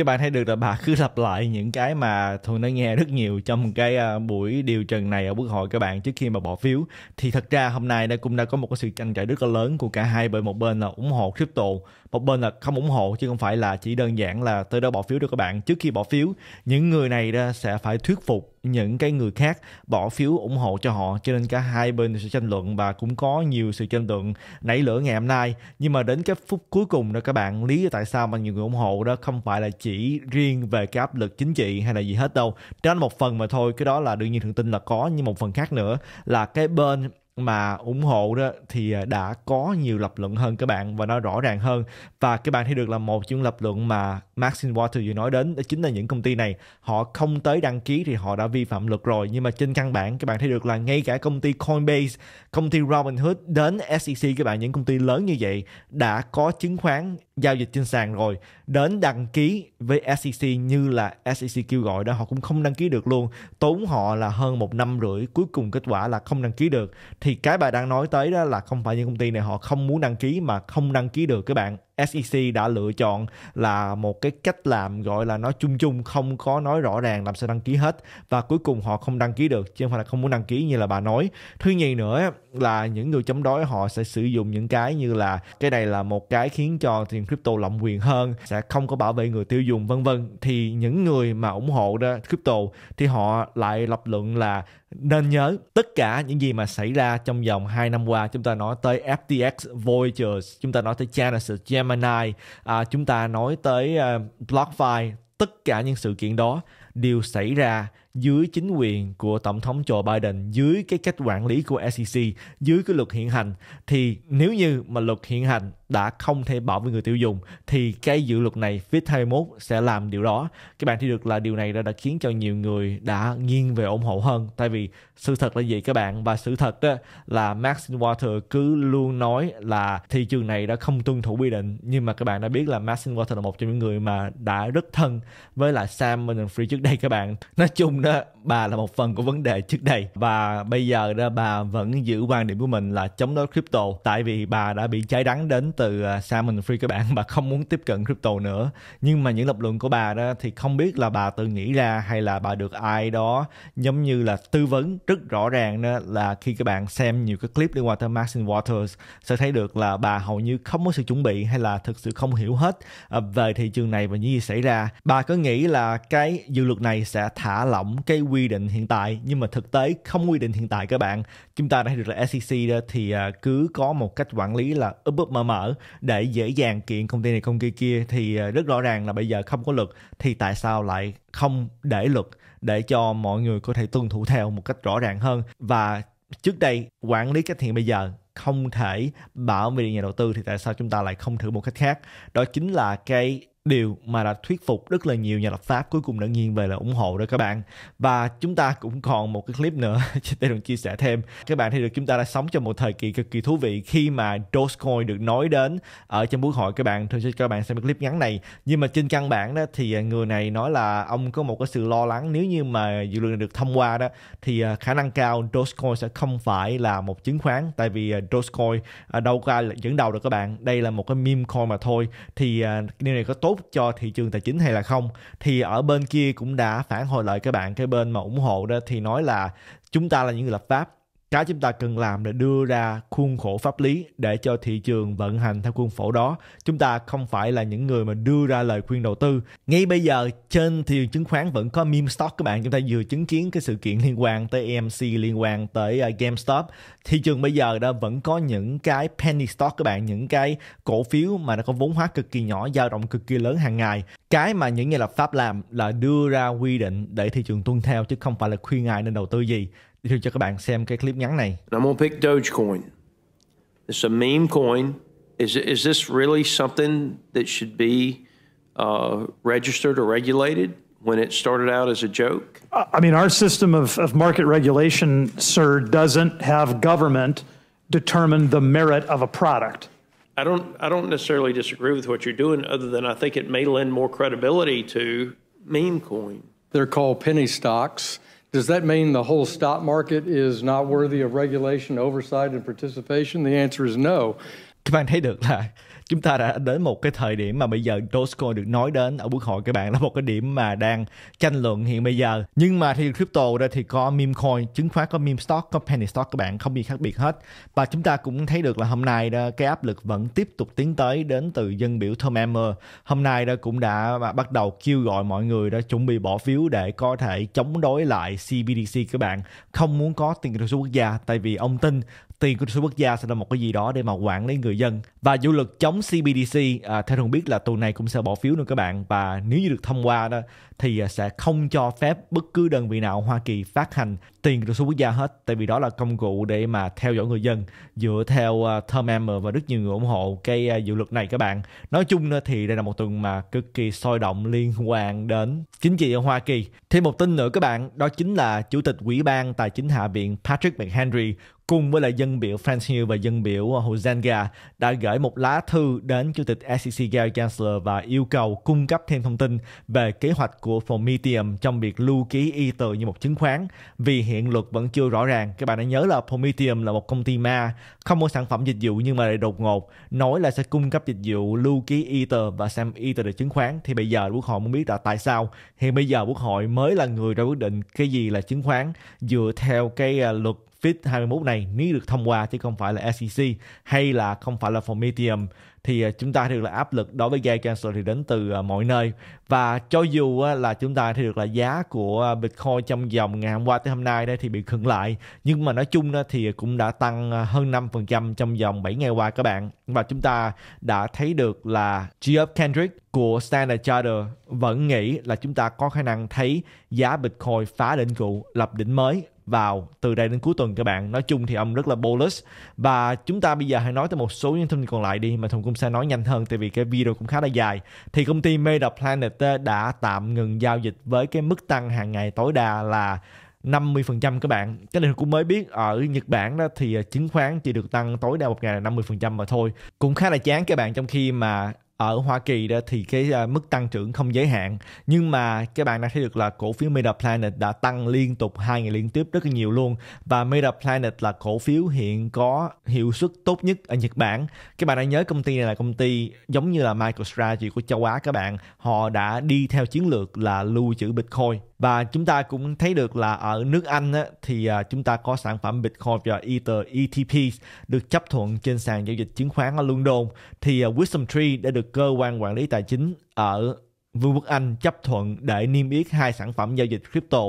chứ bạn thấy được là bà cứ lặp lại những cái mà thường đã nghe rất nhiều trong cái à, buổi điều trần này ở quốc hội các bạn trước khi mà bỏ phiếu thì thật ra hôm nay đây cũng đã có một cái sự tranh cãi rất là lớn của cả hai bởi một bên là ủng hộ crypto một bên là không ủng hộ chứ không phải là chỉ đơn giản là tới đó bỏ phiếu được các bạn trước khi bỏ phiếu những người này sẽ phải thuyết phục những cái người khác bỏ phiếu ủng hộ cho họ cho nên cả hai bên sẽ tranh luận và cũng có nhiều sự tranh luận nảy lửa ngày hôm nay nhưng mà đến cái phút cuối cùng đó các bạn lý tại sao mà nhiều người ủng hộ đó không phải là chỉ riêng về cái áp lực chính trị hay là gì hết đâu đó là một phần mà thôi cái đó là đương nhiên thường tin là có nhưng một phần khác nữa là cái bên mà ủng hộ đó thì đã có nhiều lập luận hơn các bạn và nó rõ ràng hơn và các bạn thấy được là một trong lập luận mà Maxine Water vừa nói đến đó chính là những công ty này họ không tới đăng ký thì họ đã vi phạm luật rồi nhưng mà trên căn bản các bạn thấy được là ngay cả công ty Coinbase, công ty Robinhood đến SEC các bạn những công ty lớn như vậy đã có chứng khoán giao dịch trên sàn rồi đến đăng ký với SEC như là SEC kêu gọi đó họ cũng không đăng ký được luôn tốn họ là hơn một năm rưỡi cuối cùng kết quả là không đăng ký được thì cái bà đang nói tới đó là không phải những công ty này họ không muốn đăng ký mà không đăng ký được các bạn SEC đã lựa chọn là một cái cách làm gọi là nói chung chung không có nói rõ ràng làm sao đăng ký hết và cuối cùng họ không đăng ký được chứ không phải là không muốn đăng ký như là bà nói thứ nhì nữa là những người chống đối họ sẽ sử dụng những cái như là cái này là một cái khiến cho tiền crypto lộng quyền hơn sẽ không có bảo vệ người tiêu dùng vân vân thì những người mà ủng hộ đó crypto thì họ lại lập luận là nên nhớ tất cả những gì mà xảy ra trong vòng 2 năm qua chúng ta nói tới FTX Voyager chúng ta nói tới Genesis Gemini à, chúng ta nói tới uh, BlockFi tất cả những sự kiện đó đều xảy ra dưới chính quyền của tổng thống Joe Biden dưới cái cách quản lý của SEC dưới cái luật hiện hành thì nếu như mà luật hiện hành đã không thể bảo vệ người tiêu dùng thì cái dự luật này FIT21 sẽ làm điều đó. Các bạn thấy được là điều này đã, đã khiến cho nhiều người đã nghiêng về ủng hộ hơn tại vì sự thật là gì các bạn và sự thật đó là Maxine Water cứ luôn nói là thị trường này đã không tuân thủ quy định nhưng mà các bạn đã biết là Maxine Water là một trong những người mà đã rất thân với là Sam Free trước đây các bạn. Nói chung đó bà là một phần của vấn đề trước đây và bây giờ đó bà vẫn giữ quan điểm của mình là chống đối crypto tại vì bà đã bị cháy đắng đến từ à, Salmon Free các bạn bà không muốn tiếp cận crypto nữa nhưng mà những lập luận của bà đó thì không biết là bà tự nghĩ ra hay là bà được ai đó giống như là tư vấn rất rõ ràng đó là khi các bạn xem nhiều cái clip liên quan tới Maxine Waters sẽ thấy được là bà hầu như không có sự chuẩn bị hay là thực sự không hiểu hết à, về thị trường này và những gì xảy ra bà cứ nghĩ là cái dự luật này sẽ thả lỏng cái quy định hiện tại nhưng mà thực tế không quy định hiện tại các bạn chúng ta đã thấy được là SEC đó thì à, cứ có một cách quản lý là ướp ướp mở mở để dễ dàng kiện công ty này công ty kia thì ờ, rất rõ ràng là bây giờ không có luật thì tại sao lại không để luật để cho mọi người có thể tuân thủ theo một cách rõ ràng hơn và trước đây quản lý cách hiện bây giờ không thể bảo vệ nhà đầu tư thì tại sao chúng ta lại không thử một cách khác đó chính là cái điều mà đã thuyết phục rất là nhiều nhà lập pháp cuối cùng đương nhiên về là ủng hộ đó các bạn và chúng ta cũng còn một cái clip nữa để được chia sẻ thêm các bạn thấy được chúng ta đã sống trong một thời kỳ cực kỳ thú vị khi mà Dogecoin được nói đến ở trong buổi hội các bạn thường cho các bạn xem cái clip ngắn này nhưng mà trên căn bản đó thì à, người này nói là ông có một cái sự lo lắng nếu như mà dự luật được thông qua đó thì à, khả năng cao Dogecoin sẽ không phải là một chứng khoán tại vì à, Dogecoin đâu có ai dẫn đầu được các bạn đây là một cái meme coin mà thôi thì điều này có tốt tốt cho thị trường tài chính hay là không thì ở bên kia cũng đã phản hồi lại các bạn cái bên mà ủng hộ đó thì nói là chúng ta là những người lập pháp cái chúng ta cần làm là đưa ra khuôn khổ pháp lý để cho thị trường vận hành theo khuôn khổ đó chúng ta không phải là những người mà đưa ra lời khuyên đầu tư ngay bây giờ trên thị trường chứng khoán vẫn có meme stock các bạn chúng ta vừa chứng kiến cái sự kiện liên quan tới AMC liên quan tới à, GameStop thị trường bây giờ đã vẫn có những cái penny stock các bạn những cái cổ phiếu mà nó có vốn hóa cực kỳ nhỏ dao động cực kỳ lớn hàng ngày cái mà những nhà lập pháp làm là đưa ra quy định để thị trường tuân theo chứ không phải là khuyên ai nên đầu tư gì Giới cho các bạn xem cái clip ngắn này. I'm gonna pick Dogecoin. It's a meme coin. Is is this really something that should be uh, registered or regulated? when it started out as a joke? I mean, our system of, of market regulation, sir, doesn't have government determine the merit of a product. I don't, I don't necessarily disagree with what you're doing, other than I think it may lend more credibility to meme coin. They're called penny stocks. Does that mean the whole stock market is not worthy of regulation, oversight, and participation? The answer is no. Các bạn thấy được là chúng ta đã đến một cái thời điểm mà bây giờ Dogecoin được nói đến ở quốc hội các bạn là một cái điểm mà đang tranh luận hiện bây giờ nhưng mà thị crypto ra thì có meme coin chứng khoán có meme stock có penny stock các bạn không gì khác biệt hết và chúng ta cũng thấy được là hôm nay đó, cái áp lực vẫn tiếp tục tiến tới đến từ dân biểu Tom Emmer hôm nay đó cũng đã bắt đầu kêu gọi mọi người đã chuẩn bị bỏ phiếu để có thể chống đối lại CBDC các bạn không muốn có tiền kỹ thuật số quốc gia tại vì ông tin tiền của số quốc gia sẽ là một cái gì đó để mà quản lý người dân và vũ lực chống CBDC à, theo thường biết là tuần này cũng sẽ bỏ phiếu nữa các bạn và nếu như được thông qua đó thì à, sẽ không cho phép bất cứ đơn vị nào Hoa Kỳ phát hành tiền từ số quốc gia hết tại vì đó là công cụ để mà theo dõi người dân dựa theo à, Tom M và rất nhiều người ủng hộ cái à, dự luật này các bạn nói chung thì đây là một tuần mà cực kỳ sôi động liên quan đến chính trị ở Hoa Kỳ thêm một tin nữa các bạn đó chính là chủ tịch ủy ban tài chính hạ viện Patrick McHenry cùng với lại dân biểu Francis Hill và dân biểu Hosanga đã gửi một lá thư đến chủ tịch SEC Gary Gensler và yêu cầu cung cấp thêm thông tin về kế hoạch của của Prometheum trong việc lưu ký Ether như một chứng khoán vì hiện luật vẫn chưa rõ ràng. Các bạn đã nhớ là Prometheum là một công ty ma, không có sản phẩm dịch vụ nhưng mà lại đột ngột nói là sẽ cung cấp dịch vụ lưu ký Ether và xem Ether được chứng khoán. Thì bây giờ Quốc hội muốn biết là tại sao. Thì bây giờ Quốc hội mới là người ra quyết định cái gì là chứng khoán dựa theo cái à, luật FIT 21 này nếu được thông qua chứ không phải là SEC hay là không phải là Prometheum thì à, chúng ta được là áp lực đối với gai cancel thì đến từ à, mọi nơi và cho dù là chúng ta thì được là giá của à, Bitcoin trong vòng ngày hôm qua tới hôm nay đây thì bị khựng lại nhưng mà nói chung thì cũng đã tăng hơn 5% trong vòng 7 ngày qua các bạn và chúng ta đã thấy được là Geoff Kendrick của Standard Charter vẫn nghĩ là chúng ta có khả năng thấy giá Bitcoin phá đỉnh cũ lập đỉnh mới vào từ đây đến cuối tuần các bạn nói chung thì ông rất là bullish và chúng ta bây giờ hãy nói tới một số những thông tin còn lại đi mà thùng cũng sẽ nói nhanh hơn tại vì cái video cũng khá là dài thì công ty Meta Planet ờ, đã tạm ngừng giao dịch với cái mức tăng hàng ngày tối đa là 50% các bạn Cái này cũng mới biết ờ, ở Nhật Bản đó thì ờ, chứng khoán chỉ được tăng tối đa một ngày là 50% mà thôi Cũng khá là chán các bạn trong khi mà ở Hoa Kỳ đó thì cái à, mức tăng trưởng không giới hạn nhưng mà các bạn đã thấy được là cổ phiếu Meta Planet đã tăng liên tục hai ngày liên tiếp rất là nhiều luôn và Meta Planet là cổ phiếu hiện có hiệu suất tốt nhất ở Nhật Bản các bạn đã nhớ công ty này là công ty giống như là MicroStrategy của châu Á các bạn họ đã đi theo chiến lược là lưu trữ Bitcoin và chúng ta cũng thấy được là ở nước Anh á, thì à, chúng ta có sản phẩm Bitcoin và Ether ETP được chấp thuận trên sàn giao dịch chứng khoán ở London thì à, Wisdom Tree đã được cơ quan quản lý tài chính ở Vương quốc Anh chấp thuận để niêm yết hai sản phẩm giao dịch crypto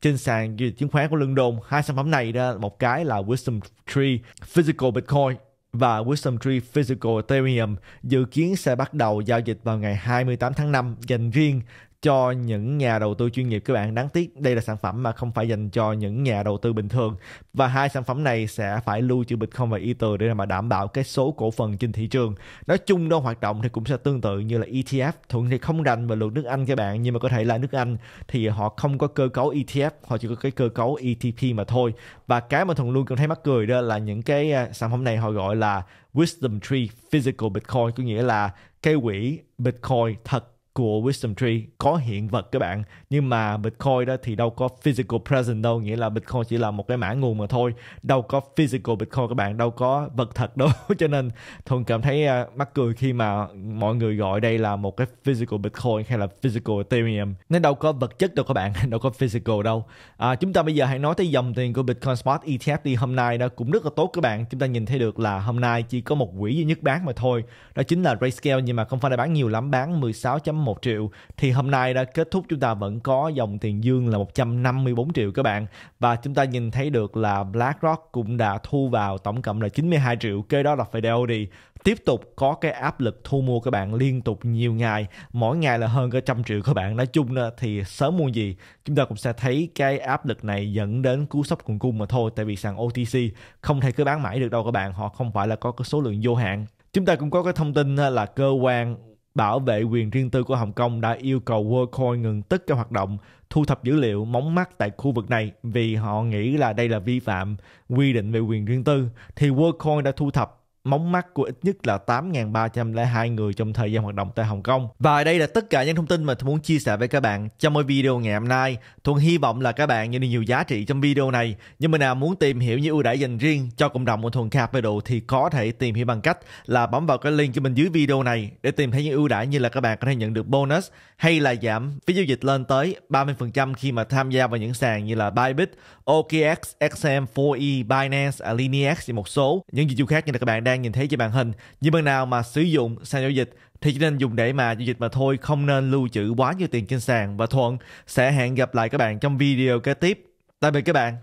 trên sàn giao dịch chứng khoán của London. Hai sản phẩm này đó, một cái là Wisdom Tree Physical Bitcoin và Wisdom Tree Physical Ethereum dự kiến sẽ bắt đầu giao dịch vào ngày 28 tháng 5 dành riêng cho những nhà đầu tư chuyên nghiệp các bạn đáng tiếc đây là sản phẩm mà không phải dành cho những nhà đầu tư bình thường và hai sản phẩm này sẽ phải lưu trữ Bitcoin và Ether để mà đảm bảo cái số cổ phần trên thị trường nói chung đâu hoạt động thì cũng sẽ tương tự như là ETF thuận thì không đành về luật nước Anh các bạn nhưng mà có thể là nước Anh thì họ không có cơ cấu ETF họ chỉ có cái cơ cấu ETP mà thôi và cái mà thuận luôn cảm thấy mắc cười đó là những cái à, sản phẩm này họ gọi là Wisdom Tree Physical Bitcoin có nghĩa là cây quỹ Bitcoin thật của Wisdom Tree có hiện vật các bạn nhưng mà Bitcoin đó thì đâu có physical present đâu nghĩa là Bitcoin chỉ là một cái mã nguồn mà thôi đâu có physical Bitcoin các bạn đâu có vật thật đâu cho nên thường cảm thấy à, mắc cười khi mà mọi người gọi đây là một cái physical Bitcoin hay là physical Ethereum nó đâu có vật chất đâu các bạn đâu có physical đâu à, chúng ta bây giờ hãy nói tới dòng tiền của Bitcoin Spot ETF đi hôm nay đó cũng rất là tốt các bạn chúng ta nhìn thấy được là hôm nay chỉ có một quỹ duy nhất bán mà thôi đó chính là RayScale nhưng mà không phải là bán nhiều lắm bán 16.1 1 triệu thì hôm nay đã kết thúc chúng ta vẫn có dòng tiền dương là 154 triệu các bạn và chúng ta nhìn thấy được là BlackRock cũng đã thu vào tổng cộng là 92 triệu kế đó là Fidelity tiếp tục có cái áp lực thu mua các bạn liên tục nhiều ngày mỗi ngày là hơn cả trăm triệu các bạn nói chung đó, thì sớm muôn gì chúng ta cũng sẽ thấy cái áp lực này dẫn đến cú sốc cùng cung mà thôi tại vì sàn OTC không thể cứ bán mãi được đâu các bạn họ không phải là có cái số lượng vô hạn chúng ta cũng có cái thông tin ờ, là cơ quan bảo vệ quyền riêng tư của Hồng Kông đã yêu cầu WorldCoin ngừng tất cả hoạt động thu thập dữ liệu móng mắt tại khu vực này vì họ nghĩ là đây là vi phạm quy định về quyền riêng tư thì WorldCoin đã thu thập móng mắt của ít nhất là 8.302 người trong thời gian hoạt động tại Hồng Kông. Và đây là tất cả những thông tin mà tôi muốn chia sẻ với các bạn trong mỗi video ngày hôm nay. Thuận hy vọng là các bạn nhận được nhiều giá trị trong video này. Nhưng mà nào muốn tìm hiểu những ưu đãi dành riêng cho cộng đồng của Thuận độ thì có thể tìm hiểu bằng cách là bấm vào cái link cho bên dưới video này để tìm thấy những ưu đãi như là các bạn có thể nhận được bonus hay là giảm phí giao dịch lên tới 30% khi mà tham gia vào những sàn như là Bybit, OKX, XM4E, Binance, Alinex và một số những dịch vụ khác như là các bạn đang đang nhìn thấy trên màn hình. Những bạn nào mà sử dụng sàn giao dịch thì chỉ nên dùng để mà giao dịch mà thôi, không nên lưu trữ quá nhiều tiền trên sàn. Và Thuận sẽ hẹn gặp lại các bạn trong video kế tiếp. Tạm biệt các bạn.